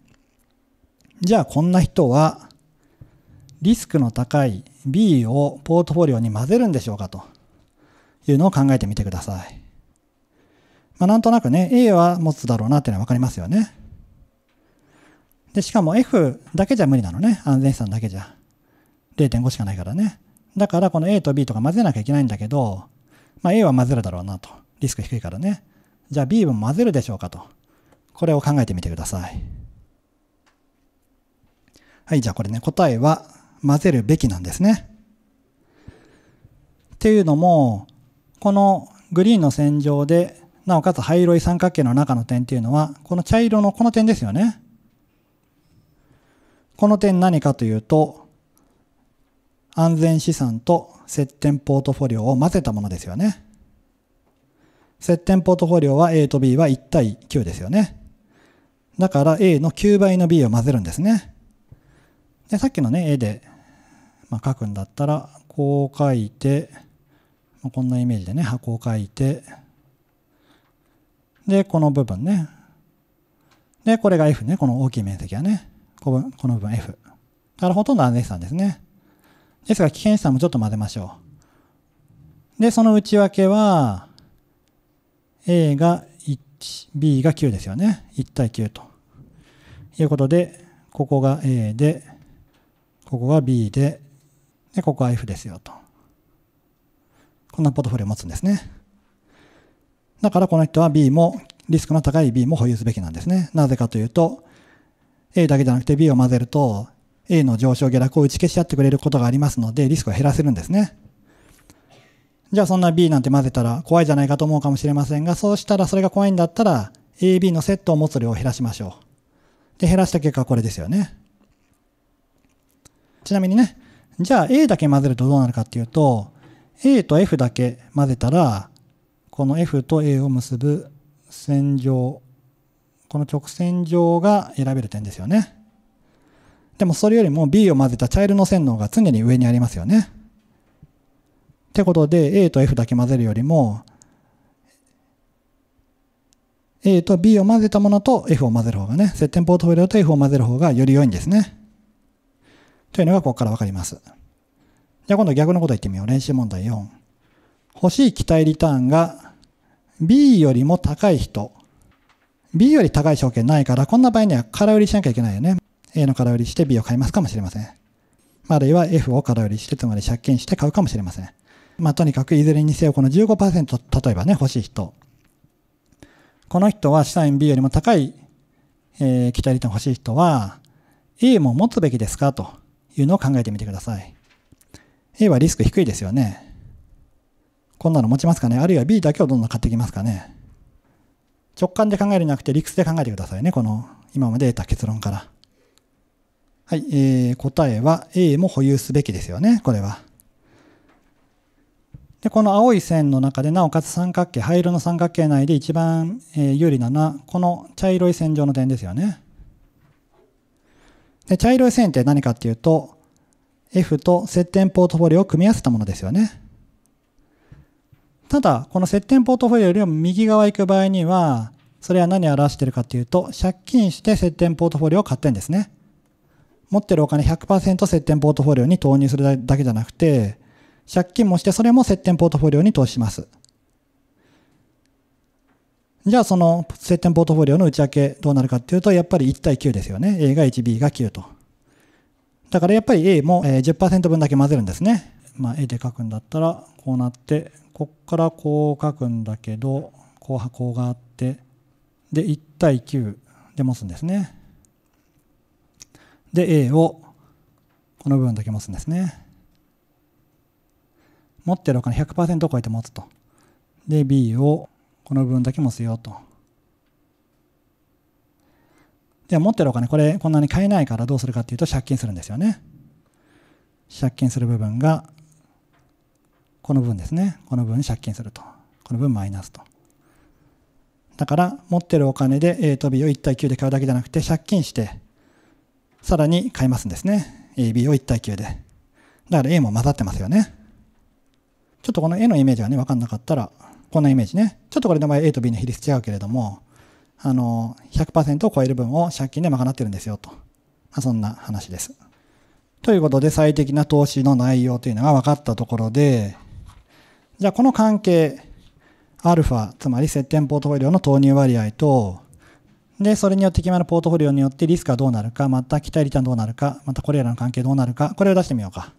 じゃあこんな人はリスクの高い B をポートフォリオに混ぜるんでしょうかというのを考えてみてください。まあ、なんとなくね、A は持つだろうなっていうのはわかりますよね。で、しかも F だけじゃ無理なのね。安全資産だけじゃ。0.5しかないからね。だからこの A と B とか混ぜなきゃいけないんだけど、まあ、A は混ぜるだろうなと。リスク低いからね。じゃあ B も混ぜるでしょうかと。これを考えてみてください。はい、じゃあこれね、答えは混ぜるべきなんですね。っていうのも、このグリーンの線上で、なおかつ灰色い三角形の中の点っていうのは、この茶色のこの点ですよね。この点何かというと、安全資産と接点ポートフォリオを混ぜたものですよね。接点ポートフォリオは A と B は1対9ですよね。だから A の9倍の B を混ぜるんですね。で、さっきのね、A でまあ、書くんだったらこう書いて、まあ、こんなイメージでね箱を書いてでこの部分ねでこれが F ねこの大きい面積はねこの部分 F だからほとんどアンデさんですねですが危険資産もちょっと混ぜましょうでその内訳は A が 1B が9ですよね1対9ということでここが A でここが B でで、ここは F ですよと。こんなポートフォリオを持つんですね。だからこの人は B も、リスクの高い B も保有すべきなんですね。なぜかというと、A だけじゃなくて B を混ぜると、A の上昇下落を打ち消し合ってくれることがありますので、リスクを減らせるんですね。じゃあそんな B なんて混ぜたら怖いじゃないかと思うかもしれませんが、そうしたらそれが怖いんだったら、AB のセットを持つ量を減らしましょう。で、減らした結果はこれですよね。ちなみにね、じゃあ A だけ混ぜるとどうなるかっていうと、A と F だけ混ぜたら、この F と A を結ぶ線上、この直線上が選べる点ですよね。でもそれよりも B を混ぜたチャイルの線の方が常に上にありますよね。ってことで A と F だけ混ぜるよりも A と B を混ぜたものと F を混ぜる方がね、接点ポートフォリオと F を混ぜる方がより良いんですね。というのがここからわかります。じゃあ今度逆のこと言ってみよう。練習問題4。欲しい期待リターンが B よりも高い人。B より高い証券ないから、こんな場合には空売りしなきゃいけないよね。A の空売りして B を買いますかもしれません。あるいは F を空売りして、つまり借金して買うかもしれません。まあとにかくいずれにせよこの15%、例えばね、欲しい人。この人は資産 B よりも高い、えー、期待リターン欲しい人は A も持つべきですかと。いうのを考えてみてください。A はリスク低いですよね。こんなの持ちますかねあるいは B だけをどんどん買ってきますかね直感で考えるんじゃなくて理屈で考えてくださいね。この今まで得た結論から。はい、えー、答えは A も保有すべきですよね。これは。で、この青い線の中で、なおかつ三角形、灰色の三角形内で一番、え有利なのは、この茶色い線上の点ですよね。で茶色い線って何かっていうと F と接点ポートフォリオを組み合わせたものですよね。ただこの接点ポートフォリオよりも右側行く場合にはそれは何を表しているかっていうと借金して接点ポートフォリオを買ってんですね。持ってるお金100%接点ポートフォリオに投入するだけじゃなくて借金もしてそれも接点ポートフォリオに投資します。じゃあその接点ポートフォリオの内訳どうなるかっていうと、やっぱり1対9ですよね。A が1、B が9と。だからやっぱり A も10%分だけ混ぜるんですね。まあ、A で書くんだったら、こうなって、こっからこう書くんだけど、こう箱があって、で、1対9で持つんですね。で、A をこの部分だけ持つんですね。持ってるお金100%を超えて持つと。で、B をこの部分だけも据えようと。では持ってるお金、これこんなに買えないからどうするかっていうと借金するんですよね。借金する部分が、この部分ですね。この部分借金すると。この分マイナスと。だから持ってるお金で A と B を1対9で買うだけじゃなくて借金して、さらに買いますんですね。AB を1対9で。だから A も混ざってますよね。ちょっとこの A のイメージがね、わかんなかったら、こんなイメージね。ちょっとこれ名前 A と B の比率違うけれども、あの、100%を超える分を借金で賄ってるんですよと。まあ、そんな話です。ということで最適な投資の内容というのが分かったところで、じゃあこの関係、アルファ、つまり接点ポートフォリオの投入割合と、で、それによって決まるポートフォリオによってリスクはどうなるか、また期待リターンどうなるか、またこれらの関係どうなるか、これを出してみようか。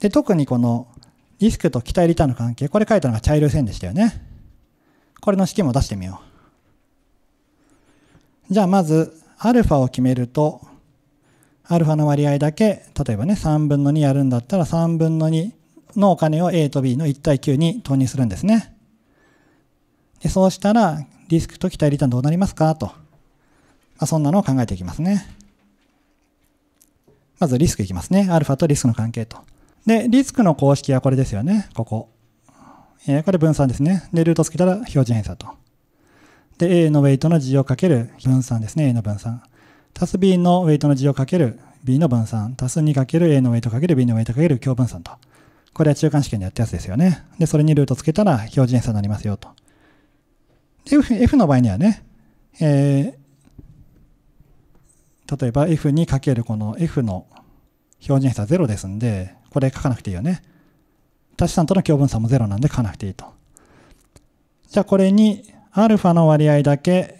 で、特にこのリスクと期待リターンの関係、これ書いたのが茶色い線でしたよね。これの式も出してみよう。じゃあまず、アルファを決めると、アルファの割合だけ、例えばね、3分の2やるんだったら、3分の2のお金を A と B の1対9に投入するんですね。でそうしたら、リスクと期待リターンどうなりますかと。まあ、そんなのを考えていきますね。まずリスクいきますね。アルファとリスクの関係と。で、リスクの公式はこれですよね。ここ。えー、これ分散ですね。で、ルートつけたら標準偏差と。で、A のウェイトの G をかける分散ですね。A の分散。足す B のウェイトの G をかける B の分散。足す2かける a のウェイトかける B のウェイトかける強分散と。これは中間試験でやったやつですよね。で、それにルートつけたら標準偏差になりますよと。で、F, F の場合にはね、えー、例えば F にかけるこの F の標準偏差0ですんで、これ書かなくていいよね。足し算との共分差も0なんで書かなくていいと。じゃあこれに α の割合だけ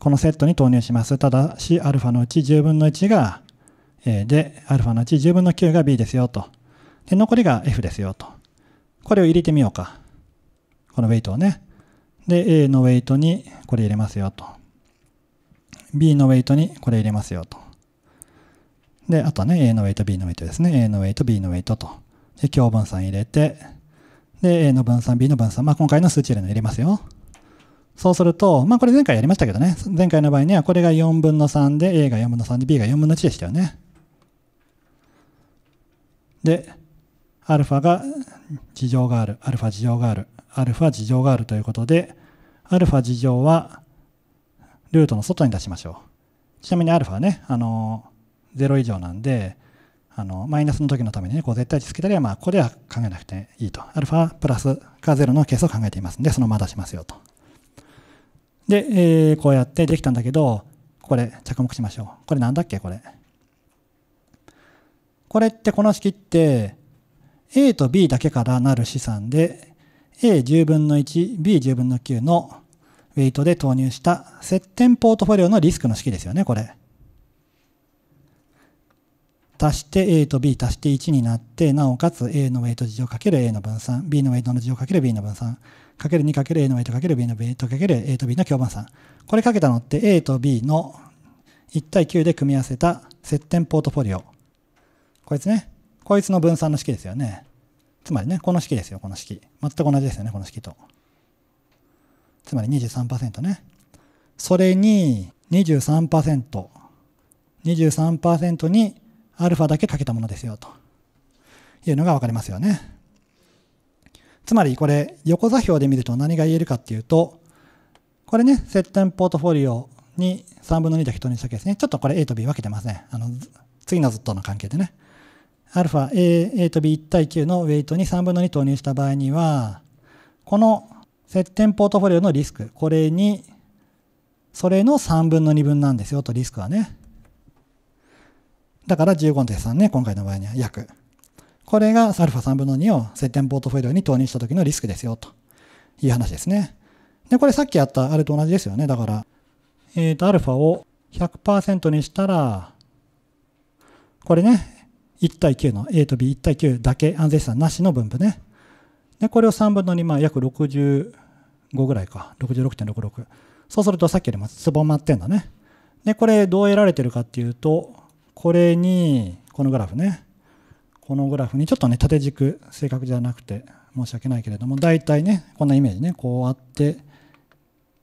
このセットに投入します。ただし α のうち10分の1が A で、α のうち10分の9が B ですよと。で、残りが F ですよと。これを入れてみようか。このウェイトをね。で、A のウェイトにこれ入れますよと。B のウェイトにこれ入れますよと。で、あとね、A のウェイト、B のウェイトですね。A のウェイト、B のウェイトと。で、強分散入れて、で、A の分散、B の分散。まあ、今回の数値入れの入れますよ。そうすると、まあ、これ前回やりましたけどね。前回の場合には、これが4分の3で、A が4分の3で、B が4分の1でしたよね。で、アルファが事情がある、アルファ事情がある、アルファ事情があるということで、アルファ事情はルートの外に出しましょう。ちなみにアルファね、あのーロ以上なんで、あの、マイナスの時のためにね、こう絶対値つけたりは、まあ、ここでは考えなくていいと。アルファプラスか0のケースを考えていますんで、そのまま出しますよと。で、えー、こうやってできたんだけど、これ着目しましょう。これなんだっけこれ。これってこの式って、A と B だけからなる資産で、A10 分の1、B10 分の9のウェイトで投入した接点ポートフォリオのリスクの式ですよね、これ。足して A と B 足して1になってなおかつ A のウェイト事情かける A の分散 B のウェイトの事情かける B の分散かける2かける A のウェイトかける B のウェイトかける A と B の共分散これかけたのって A と B の1対9で組み合わせた接点ポートフォリオこいつねこいつの分散の式ですよねつまりねこの式ですよこの式全く同じですよねこの式とつまり23%ねそれに 23%23% 23にアルファだけかけたものですよというのが分かりますよね。つまりこれ横座標で見ると何が言えるかっていうと、これね、接点ポートフォリオに3分の2だけ投入したわけですね。ちょっとこれ A と B 分けてますね。あの次のずっとの関係でね。アルファ A, A と B1 対9のウェイトに3分の2投入した場合には、この接点ポートフォリオのリスク、これに、それの3分の2分なんですよとリスクはね。だから15.3ね、今回の場合には約。これが α3 分の2を接点ポートフォリオに投入した時のリスクですよ、という話ですね。で、これさっきやったあれと同じですよね。だから、えっ、ー、と、α を100%にしたら、これね、1対9の A と B1 対9だけ安全資産なしの分布ね。で、これを3分の2、まあ約65ぐらいか。66.66。そうするとさっきよりもつぼまってんだね。で、これどう得られてるかっていうと、これに、このグラフね、このグラフにちょっとね、縦軸、正確じゃなくて申し訳ないけれども、大体ね、こんなイメージね、こうあって、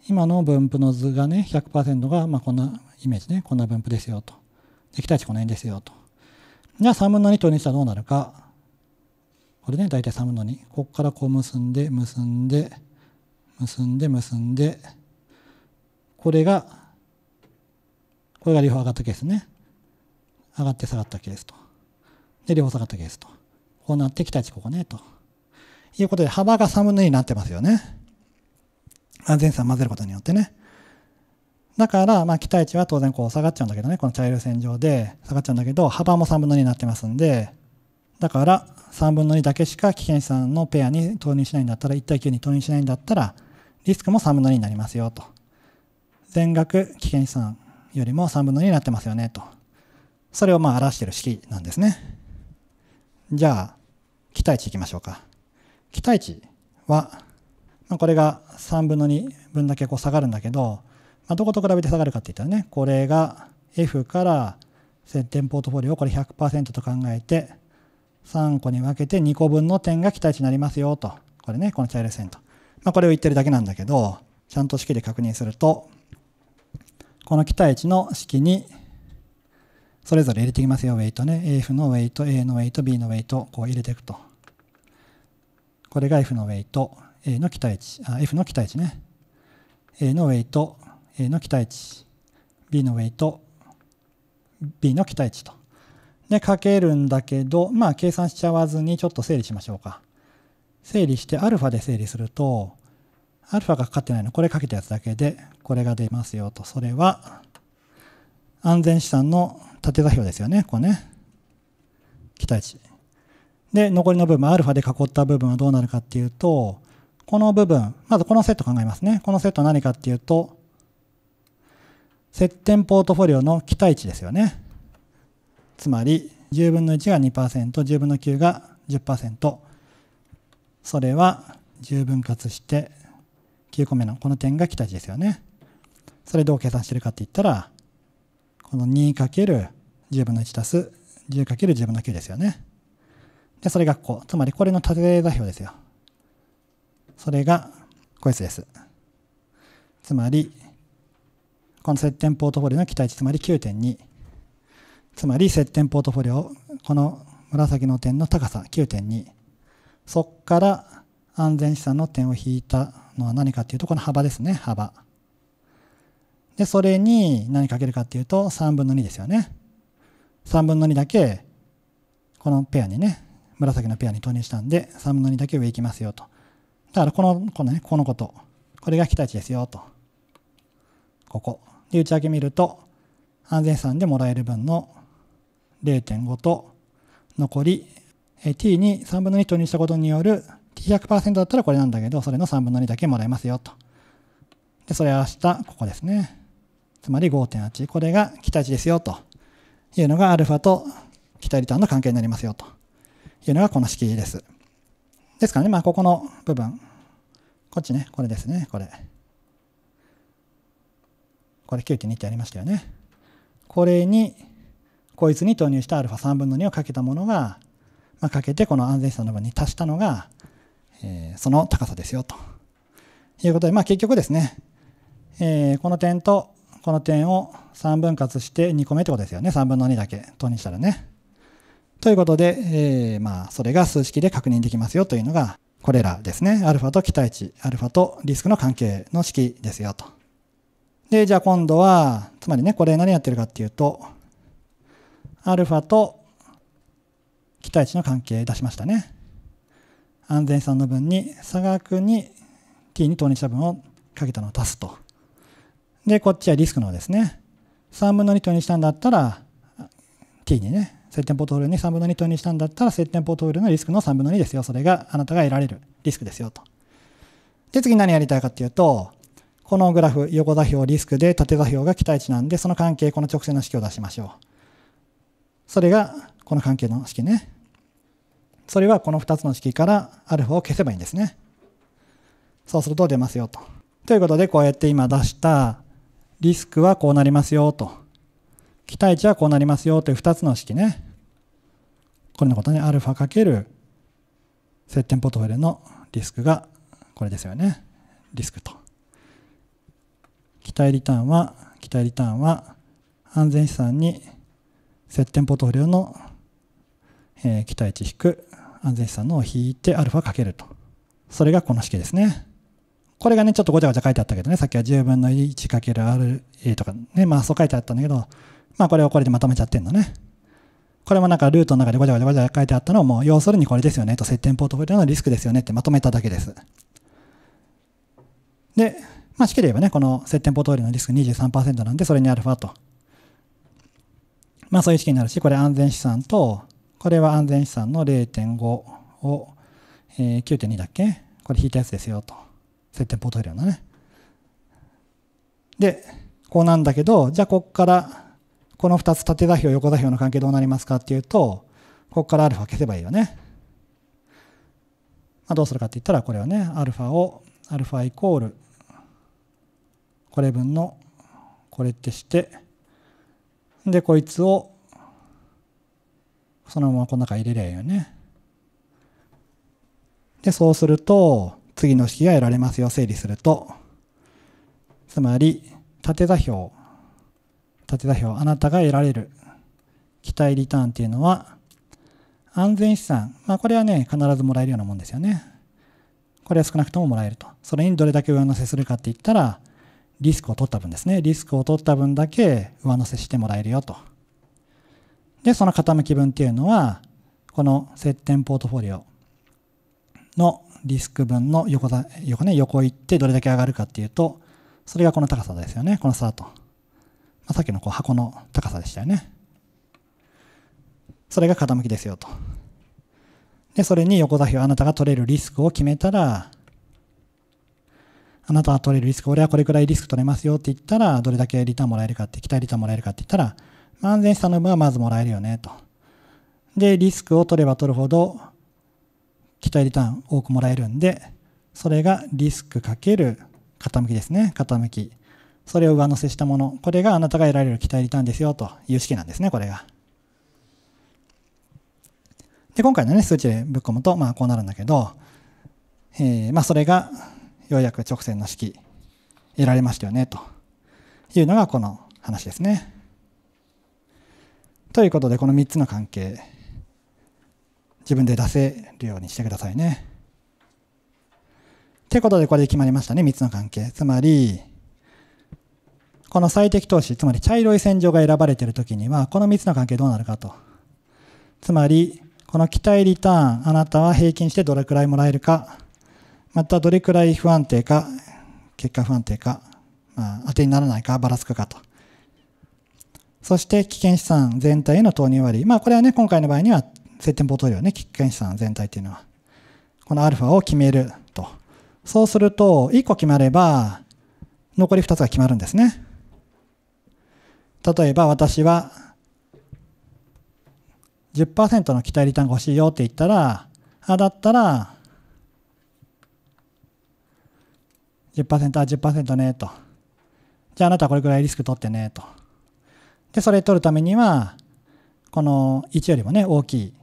今の分布の図がね、100%が、まあこんなイメージね、こんな分布ですよと。で、期待値この辺ですよと。じゃあ3分の2と入したらどうなるか。これね、大体3分の2。ここからこう結んで、結んで、結んで、結んで、これが、これが両方上がったケースね。上がって下がったケースと。で、両方下がったケースと。こうなって期待値ここね、と。いうことで、幅が3分の2になってますよね。安全差混ぜることによってね。だから、まあ、期待値は当然こう下がっちゃうんだけどね、この茶色い線上で下がっちゃうんだけど、幅も3分の2になってますんで、だから3分の2だけしか危険資産のペアに投入しないんだったら、1対9に投入しないんだったら、リスクも3分の2になりますよと。全額危険資産よりも3分の2になってますよねと。それをまあ表している式なんですね。じゃあ、期待値いきましょうか。期待値は、まあ、これが3分の2分だけこう下がるんだけど、まあ、どこと比べて下がるかって言ったらね、これが F から接点ポートフォリオをこれ100%と考えて、3個に分けて2個分の点が期待値になりますよと。これね、この茶色い線と。まあ、これを言ってるだけなんだけど、ちゃんと式で確認すると、この期待値の式にそれぞれ入れていきますよ、ウェイトね。F のウェイト、A のウェイト、B のウェイト、こう入れていくと。これが F のウェイト、A の期待値、あ、F の期待値ね。A のウェイト、A の期待値、B のウェイト、B の期待値と。で、かけるんだけど、まあ計算しちゃわずにちょっと整理しましょうか。整理して、α で整理すると、α がかかってないの、これかけたやつだけで、これが出ますよと。それは、安全資産の縦座標ですよね、ここね。期待値。で、残りの部分、アルファで囲った部分はどうなるかっていうと、この部分、まずこのセット考えますね。このセットは何かっていうと、接点ポートフォリオの期待値ですよね。つまり、10分の1が2%、10分の9が10%。それは10分割して、9個目のこの点が期待値ですよね。それどう計算してるかって言ったら、この 2×10 分の1足す 10×10 分の9ですよね。で、それがここ。つまりこれの縦座標ですよ。それがこいつです。つまり、この接点ポートフォリオの期待値、つまり9.2。つまり接点ポートフォリオ、この紫の点の高さ9.2。そこから安全資産の点を引いたのは何かっていうと、この幅ですね、幅。で、それに何かけるかっていうと、3分の2ですよね。3分の2だけ、このペアにね、紫のペアに投入したんで、3分の2だけ上行きますよと。だから、この、このね、このこと。これが期待値ですよと。ここ。で、内訳見ると、安全資産でもらえる分の0.5と、残り、t に3分の2投入したことによる t100% だったらこれなんだけど、それの3分の2だけもらえますよと。で、それは明日、ここですね。つまり5.8。これが期待値ですよというのがアルファと期待リターンの関係になりますよというのがこの式です。ですからね、まあここの部分。こっちね、これですね、これ。これ9.2ってやりましたよね。これに、こいつに投入したアルファ3分の2をかけたものが、まあ、かけてこの安全資産の分に足したのが、えー、その高さですよと。いうことで、まあ結局ですね、えー、この点とこの点を3分割して2個目ってことですよね。3分の2だけ等にしたらね。ということで、えー、まあ、それが数式で確認できますよというのが、これらですね。アルファと期待値、アルファとリスクの関係の式ですよと。で、じゃあ今度は、つまりね、これ何やってるかっていうと、アルファと期待値の関係出しましたね。安全資産の分に差額に t に投入した分をかけたのを足すと。で、こっちはリスクのですね、3分の2とにしたんだったら、T にね、接点ポートフォルに3分の2とにしたんだったら、接点ポートフォルのリスクの3分の2ですよ。それがあなたが得られるリスクですよと。で、次何やりたいかっていうと、このグラフ、横座標リスクで縦座標が期待値なんで、その関係、この直線の式を出しましょう。それが、この関係の式ね。それはこの2つの式からアルファを消せばいいんですね。そうすると出ますよと。ということで、こうやって今出したリスクはこうなりますよと。期待値はこうなりますよという2つの式ね。これのことね、アルファかける接点ポートフォリオのリスクがこれですよね。リスクと。期待リターンは、期待リターンは安全資産に接点ポートフォリオの、え期待値引く安全資産のを引いてアルファかけると。それがこの式ですね。これがね、ちょっとごちゃごちゃ書いてあったけどね、さっきは10分の 1×RA とかね、まあそう書いてあったんだけど、まあこれをこれでまとめちゃってんのね。これもなんかルートの中でごちゃごちゃごちゃ書いてあったのもう要するにこれですよねと接点ポートフォリオのリスクですよねってまとめただけです。で、まあ式で言えばね、この接点ポートフォリオのリスク23%なんでそれにアルファと。まあそういう式になるし、これ安全資産と、これは安全資産の0.5を、えー、9.2だっけこれ引いたやつですよと。定ポートイレなね。で、こうなんだけど、じゃあここから、この2つ縦座標、横座標の関係どうなりますかっていうと、ここから α 消せばいいよね。まあ、どうするかって言ったら、これはね、α を、α イコール、これ分の、これってして、で、こいつを、そのままこの中入れりゃいいよね。で、そうすると、次の式が得られますよ整理するとつまり縦座標縦座標あなたが得られる期待リターンっていうのは安全資産まあこれはね必ずもらえるようなもんですよねこれは少なくとももらえるとそれにどれだけ上乗せするかって言ったらリスクを取った分ですねリスクを取った分だけ上乗せしてもらえるよとでその傾き分っていうのはこの接点ポートフォリオのリスク分の横だ横,、ね、横行ってどれだけ上がるかっていうとそれがこの高さですよねこの差だと、まあ、さっきのこう箱の高さでしたよねそれが傾きですよとでそれに横座標、あなたが取れるリスクを決めたらあなたは取れるリスク、俺はこれくらいリスク取れますよって言ったら、どれだけリターンもらえるかって、期待リターンもらえるかって言ったら、安全資産の分はまずもらえるよね、と。で、リスクを取れば取るほど、期待リターン多くもらえるんで、それがリスクかける傾きですね。傾き。それを上乗せしたもの。これがあなたが得られる期待リターンですよという式なんですね、これが。で、今回のね、数値でぶっ込むと、まあこうなるんだけど、えー、まあそれがようやく直線の式得られましたよね、というのがこの話ですね。ということで、この3つの関係自分で出せるようにしてくださいね。ってことでこれで決まりましたね、3つの関係。つまり、この最適投資、つまり茶色い線上が選ばれているときには、この3つの関係どうなるかと。つまり、この期待リターン、あなたは平均してどれくらいもらえるか、またどれくらい不安定か、結果不安定か、まあ、当てにならないか、ばらつくかと。そして危険資産全体への投入割。まあこれはね、今回の場合には接点ポートリオね、危機検資産全体っていうのは。このアルファを決めると。そうすると、1個決まれば、残り2つが決まるんですね。例えば私は10%の期待リターンが欲しいよって言ったら、あ、だったら10、10%は10%ねと。じゃああなたはこれくらいリスク取ってねと。で、それ取るためには、この1よりもね、大きい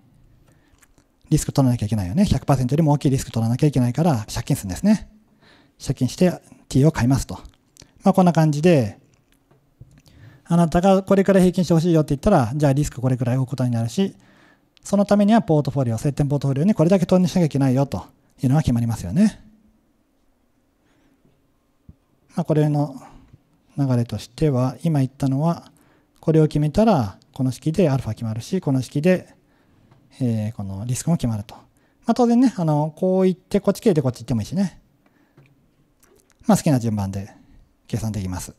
リスク取らなきゃいけないよね。100%よりも大きいリスク取らなきゃいけないから、借金するんですね。借金して T を買いますと。まあ、こんな感じで、あなたがこれくらい平均してほしいよって言ったら、じゃあリスクこれくらい負くことになるし、そのためにはポートフォリオ、接点ポートフォリオにこれだけ投入しなきゃいけないよというのが決まりますよね。まあ、これの流れとしては、今言ったのは、これを決めたら、この式で α 決まるし、この式でえー、このリスクも決まると。まあ、当然ね、あの、こう言って、こっち切れてこっち行ってもいいしね。まあ、好きな順番で計算できます。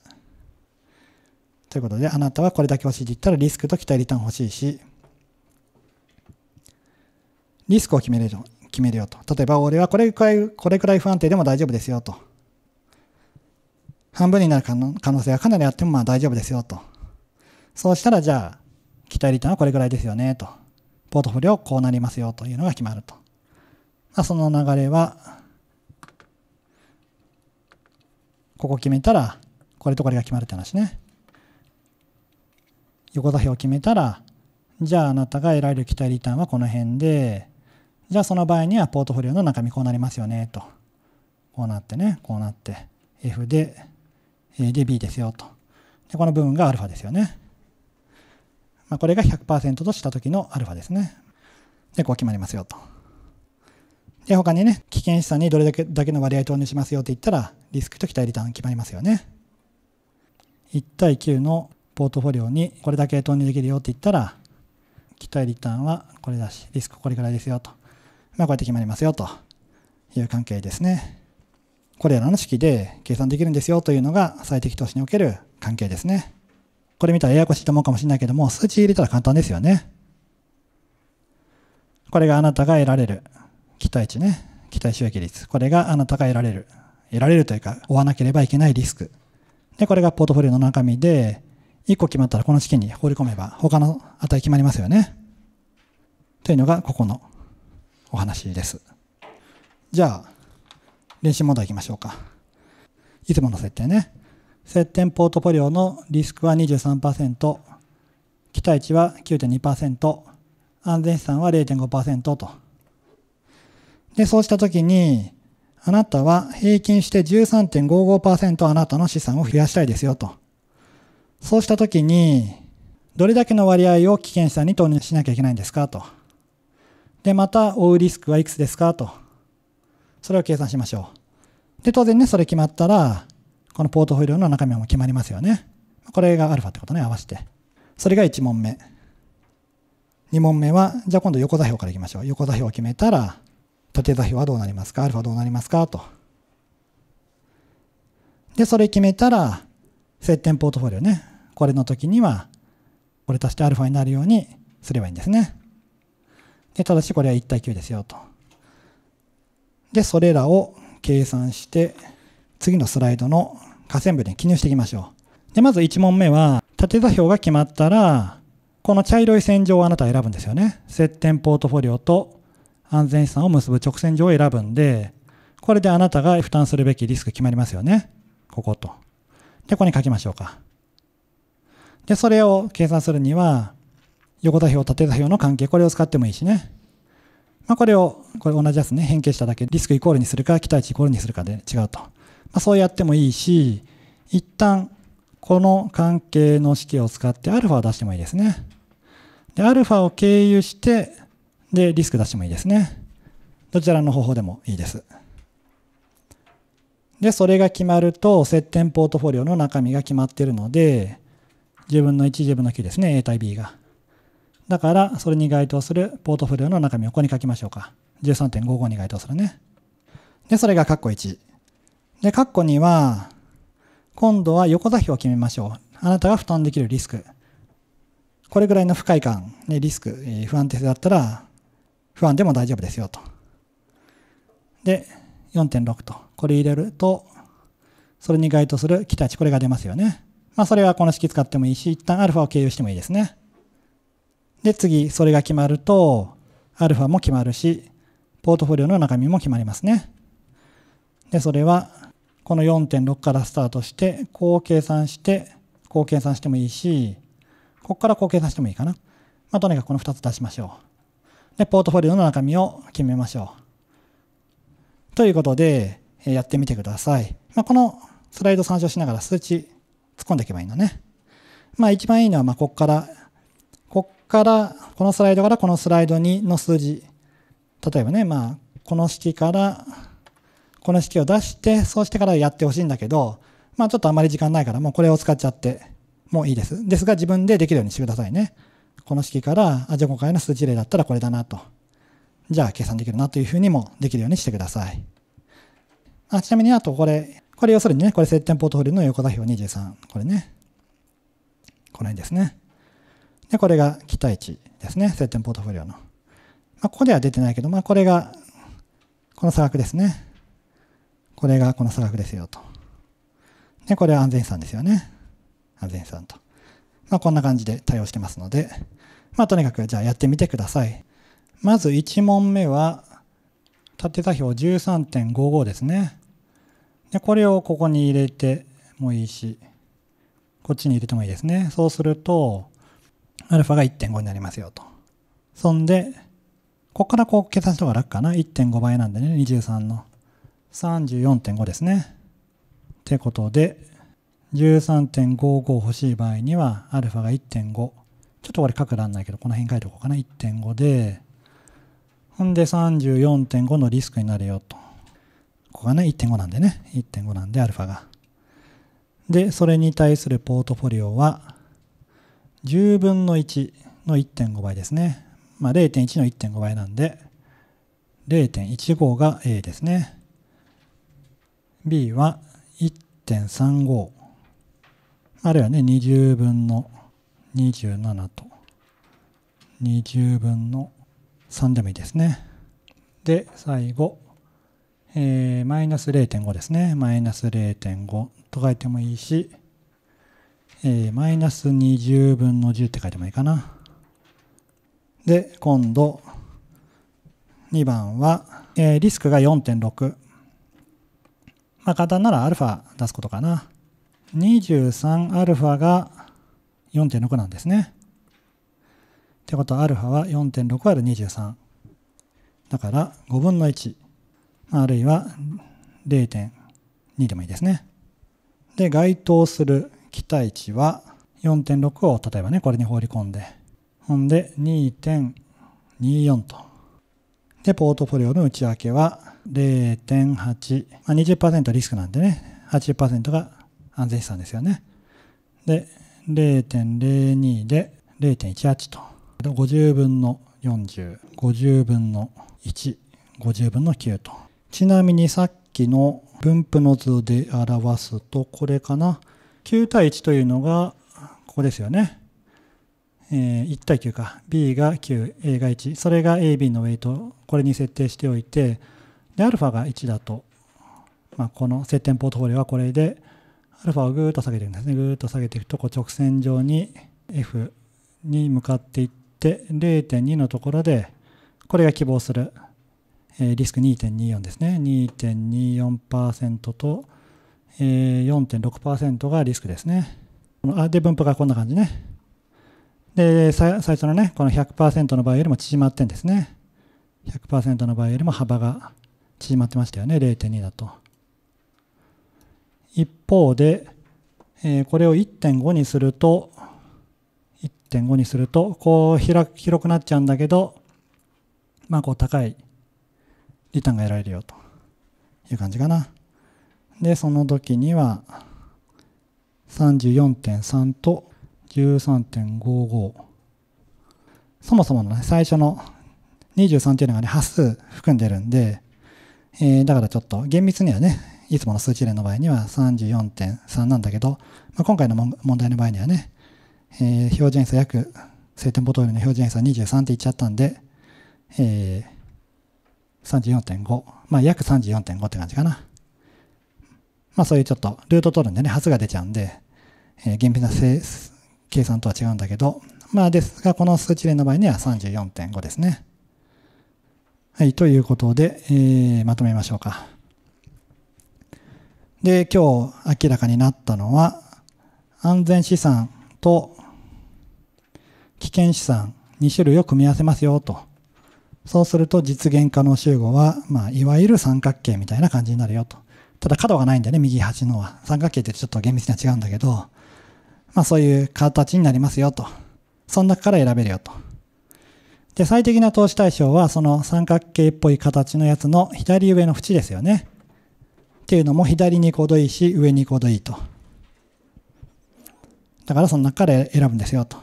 ということで、あなたはこれだけ欲しいって言ったらリスクと期待リターン欲しいし、リスクを決めれる決めるよと。例えば、俺はこれくらい、これくらい不安定でも大丈夫ですよと。半分になる可能性はかなりあってもまあ大丈夫ですよと。そうしたら、じゃあ、期待リターンはこれくらいですよねと。ポートフォリオこうなりますよというのが決まると。まあ、その流れは、ここ決めたら、これとこれが決まるって話ね。横座標を決めたら、じゃああなたが得られる期待リターンはこの辺で、じゃあその場合にはポートフォリオの中身こうなりますよねと。こうなってね、こうなって。F で、A で B ですよと。で、この部分が α ですよね。まあ、これが100%とした時のアルファですね。で、こう決まりますよと。で、他にね、危険資産にどれだけだけの割合投入しますよって言ったら、リスクと期待リターン決まりますよね。1対9のポートフォリオにこれだけ投入できるよって言ったら、期待リターンはこれだし、リスクこれぐらいですよと。まあ、こうやって決まりますよという関係ですね。これらの式で計算できるんですよというのが最適投資における関係ですね。これ見たらややこしいと思うかもしれないけども、数値入れたら簡単ですよね。これがあなたが得られる期待値ね。期待収益率。これがあなたが得られる。得られるというか、追わなければいけないリスク。で、これがポートフォリオの中身で、1個決まったらこの式に放り込めば、他の値決まりますよね。というのが、ここのお話です。じゃあ、練習問題行きましょうか。いつもの設定ね。接点ポートフォリオのリスクは23%、期待値は9.2%、安全資産は0.5%と。で、そうしたときに、あなたは平均して13.55%あなたの資産を増やしたいですよと。そうしたときに、どれだけの割合を危険資産に投入しなきゃいけないんですかと。で、また、追うリスクはいくつですかと。それを計算しましょう。で、当然ね、それ決まったら、このポートフォリオの中身も決まりますよね。これがアルファってことね、合わせて。それが1問目。2問目は、じゃあ今度横座標からいきましょう。横座標を決めたら、縦座標はどうなりますかアルファどうなりますかと。で、それ決めたら、接点ポートフォリオね。これの時には、これ足してアルファになるようにすればいいんですね。で、ただしこれは1対9ですよと。で、それらを計算して、次のスライドの下線部に記入していきましょう。で、まず1問目は、縦座標が決まったら、この茶色い線上をあなたは選ぶんですよね。接点ポートフォリオと安全資産を結ぶ直線上を選ぶんで、これであなたが負担するべきリスク決まりますよね。ここと。で、ここに書きましょうか。で、それを計算するには、横座標、縦座標の関係、これを使ってもいいしね。まあ、これを、これ同じやつね、変形しただけ、リスクイコールにするか、期待値イコールにするかで違うと。まあ、そうやってもいいし、一旦この関係の式を使ってアルファを出してもいいですね。で、アルファを経由して、で、リスク出してもいいですね。どちらの方法でもいいです。で、それが決まると、接点ポートフォリオの中身が決まっているので、10分の1、10分の9ですね、A 対 B が。だから、それに該当するポートフォリオの中身をここに書きましょうか。13.55に該当するね。で、それが括弧1。で、括弧には、今度は横座標を決めましょう。あなたが負担できるリスク。これぐらいの不快感、ね、リスク、えー、不安定性だったら、不安でも大丈夫ですよと。で、4.6と。これ入れると、それに該当する期待値、これが出ますよね。まあ、それはこの式使ってもいいし、一旦アルファを経由してもいいですね。で、次、それが決まると、アルファも決まるし、ポートフォリオの中身も決まりますね。で、それは、この4.6からスタートしてこう計算してこう計算してもいいしここからこう計算してもいいかな、まあ、とにかくこの2つ出しましょうでポートフォリオの中身を決めましょうということでやってみてください、まあ、このスライド参照しながら数値突っ込んでいけばいいのねまあ一番いいのはまあここからここからこのスライドからこのスライドにの数字例えばねまあこの式からこの式を出して、そうしてからやってほしいんだけど、まあちょっとあまり時間ないから、もうこれを使っちゃってもういいです。ですが自分でできるようにしてくださいね。この式から、あ、じゃあ今回の数値例だったらこれだなと。じゃあ計算できるなというふうにもできるようにしてください。あちなみにあとこれ、これ要するにね、これ接点ポートフォリオの横座標23。これね。この辺ですね。で、これが期待値ですね。接点ポートフォリオの。まあ、ここでは出てないけど、まあ、これが、この差額ですね。これがこの差額ですよと。で、これは安全資産ですよね。安全資産と。まあ、こんな感じで対応してますので、まあ、とにかくじゃあやってみてください。まず1問目は、縦座標13.55ですね。で、これをここに入れてもいいし、こっちに入れてもいいですね。そうすると、アルファが1.5になりますよと。そんで、ここからこう計算した方が楽かな。1.5倍なんでね、23の。34.5ですね。ってことで、13.55欲しい場合には、アルファが1.5。ちょっとこれ書くらんないけど、この辺書いておこうかな。1.5で、ほんで34.5のリスクになるよと。ここがね、1.5なんでね。1.5なんで、アルファが。で、それに対するポートフォリオは、10分の1の1.5倍ですね。まあ、0.1の1.5倍なんで、0.15が A ですね。B は1.35あるいはね20分の27と20分の3でもいいですねで最後、えー、マイナス0.5ですねマイナス0.5と書いてもいいし、えー、マイナス20分の10って書いてもいいかなで今度2番は、えー、リスクが4.6まあ簡単ならアルファ出すことかな。2 3ァが4.6なんですね。ってことはァは4 6る2 3だから5分の1。あるいは0.2でもいいですね。で、該当する期待値は4.6を例えばね、これに放り込んで。ほんで2.24と。で、ポートフォリオの内訳は0.8、20%リスクなんでね、80%が安全資産ですよね。で、0.02で0.18と。50分の40、50分の1、50分の9と。ちなみにさっきの分布の図で表すと、これかな。9対1というのが、ここですよね。えー、1対9か。B が9、A が1。それが AB のウェイト。これに設定しておいて、で、α が1だと、まあ、この接点ポートフォリオはこれで、α をぐーっと下げていくんですね。ぐーっと下げていくと、こう直線上に F に向かっていって、0.2のところで、これが希望する、えー、リスク2.24ですね。2.24%と、えー、4.6%がリスクですね。あで、分布がこんな感じね。で、最初のね、この100%の場合よりも縮まってんですね。100%の場合よりも幅が縮まってましたよね0.2だと一方で、えー、これを1.5にすると1.5にするとこう広くなっちゃうんだけどまあこう高いリターンが得られるよという感じかなでその時には34.3と13.55そもそものね最初の23っていうのがね端数含んでるんでえー、だからちょっと厳密にはね、いつもの数値例の場合には34.3なんだけど、まあ、今回の問題の場合にはね、えー、標準差約正点ボトルの標準差23って言っちゃったんで、えー、34.5、まあ約34.5って感じかな。まあそういうちょっとルート取るんでね、ずが出ちゃうんで、えー、厳密な計算とは違うんだけど、まあですが、この数値例の場合には34.5ですね。はい、ということで、えー、まとめましょうか。で、今日明らかになったのは、安全資産と危険資産2種類を組み合わせますよと。そうすると実現可能集合は、まあ、いわゆる三角形みたいな感じになるよと。ただ角がないんだよね、右端のは。三角形ってちょっと厳密には違うんだけど、まあそういう形になりますよと。その中から選べるよと。で、最適な投資対象は、その三角形っぽい形のやつの左上の縁ですよね。っていうのも左に5度いいし、上に5度いいと。だからその中から選ぶんですよと。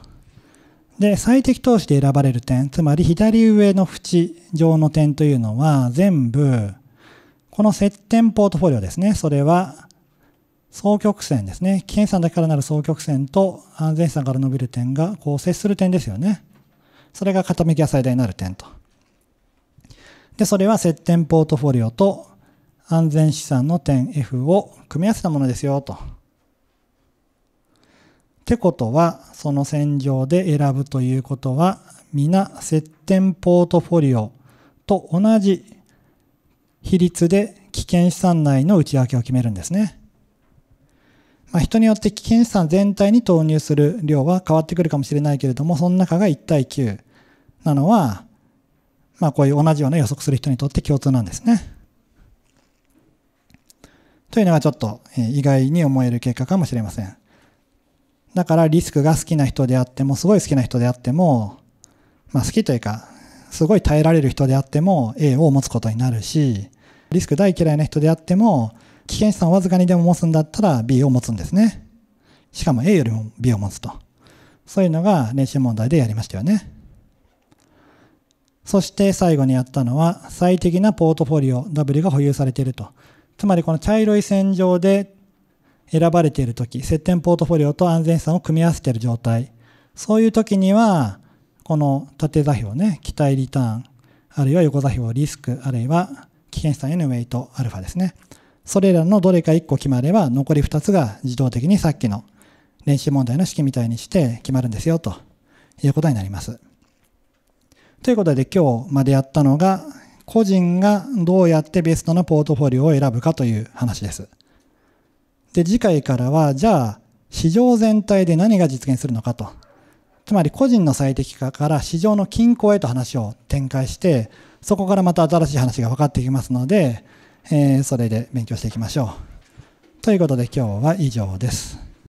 で、最適投資で選ばれる点、つまり左上の縁上の点というのは全部、この接点ポートフォリオですね。それは、双曲線ですね。危険資だけからなる双曲線と安全資産から伸びる点がこう接する点ですよね。それが傾きが最大になる点と。で、それは接点ポートフォリオと安全資産の点 F を組み合わせたものですよと。ってことは、その線上で選ぶということは、皆接点ポートフォリオと同じ比率で危険資産内の内訳を決めるんですね。まあ、人によって危険資産全体に投入する量は変わってくるかもしれないけれども、その中が1対9なのは、まあ、こういう同じような予測する人にとって共通なんですね。というのがちょっと意外に思える結果かもしれません。だからリスクが好きな人であっても、すごい好きな人であっても、まあ好きというか、すごい耐えられる人であっても A を持つことになるし、リスク大嫌いな人であっても、危険資産をわずかにでも持つんだったら B を持つんですね。しかも A よりも B を持つと。そういうのが練習問題でやりましたよね。そして最後にやったのは、最適なポートフォリオ W が保有されていると。つまりこの茶色い線上で選ばれている時、接点ポートフォリオと安全資産を組み合わせている状態。そういう時には、この縦座標ね、期待リターン、あるいは横座標リスク、あるいは危険資産へのウェイト、アルファですね。それらのどれか1個決まれば、残り2つが自動的にさっきの練習問題の式みたいにして決まるんですよ、ということになります。ということで今日までやったのが、個人がどうやってベストなポートフォリオを選ぶかという話です。で、次回からは、じゃあ、市場全体で何が実現するのかと。つまり個人の最適化から市場の均衡へと話を展開して、そこからまた新しい話が分かっていきますので、えー、それで勉強していきましょう。ということで今日は以上です。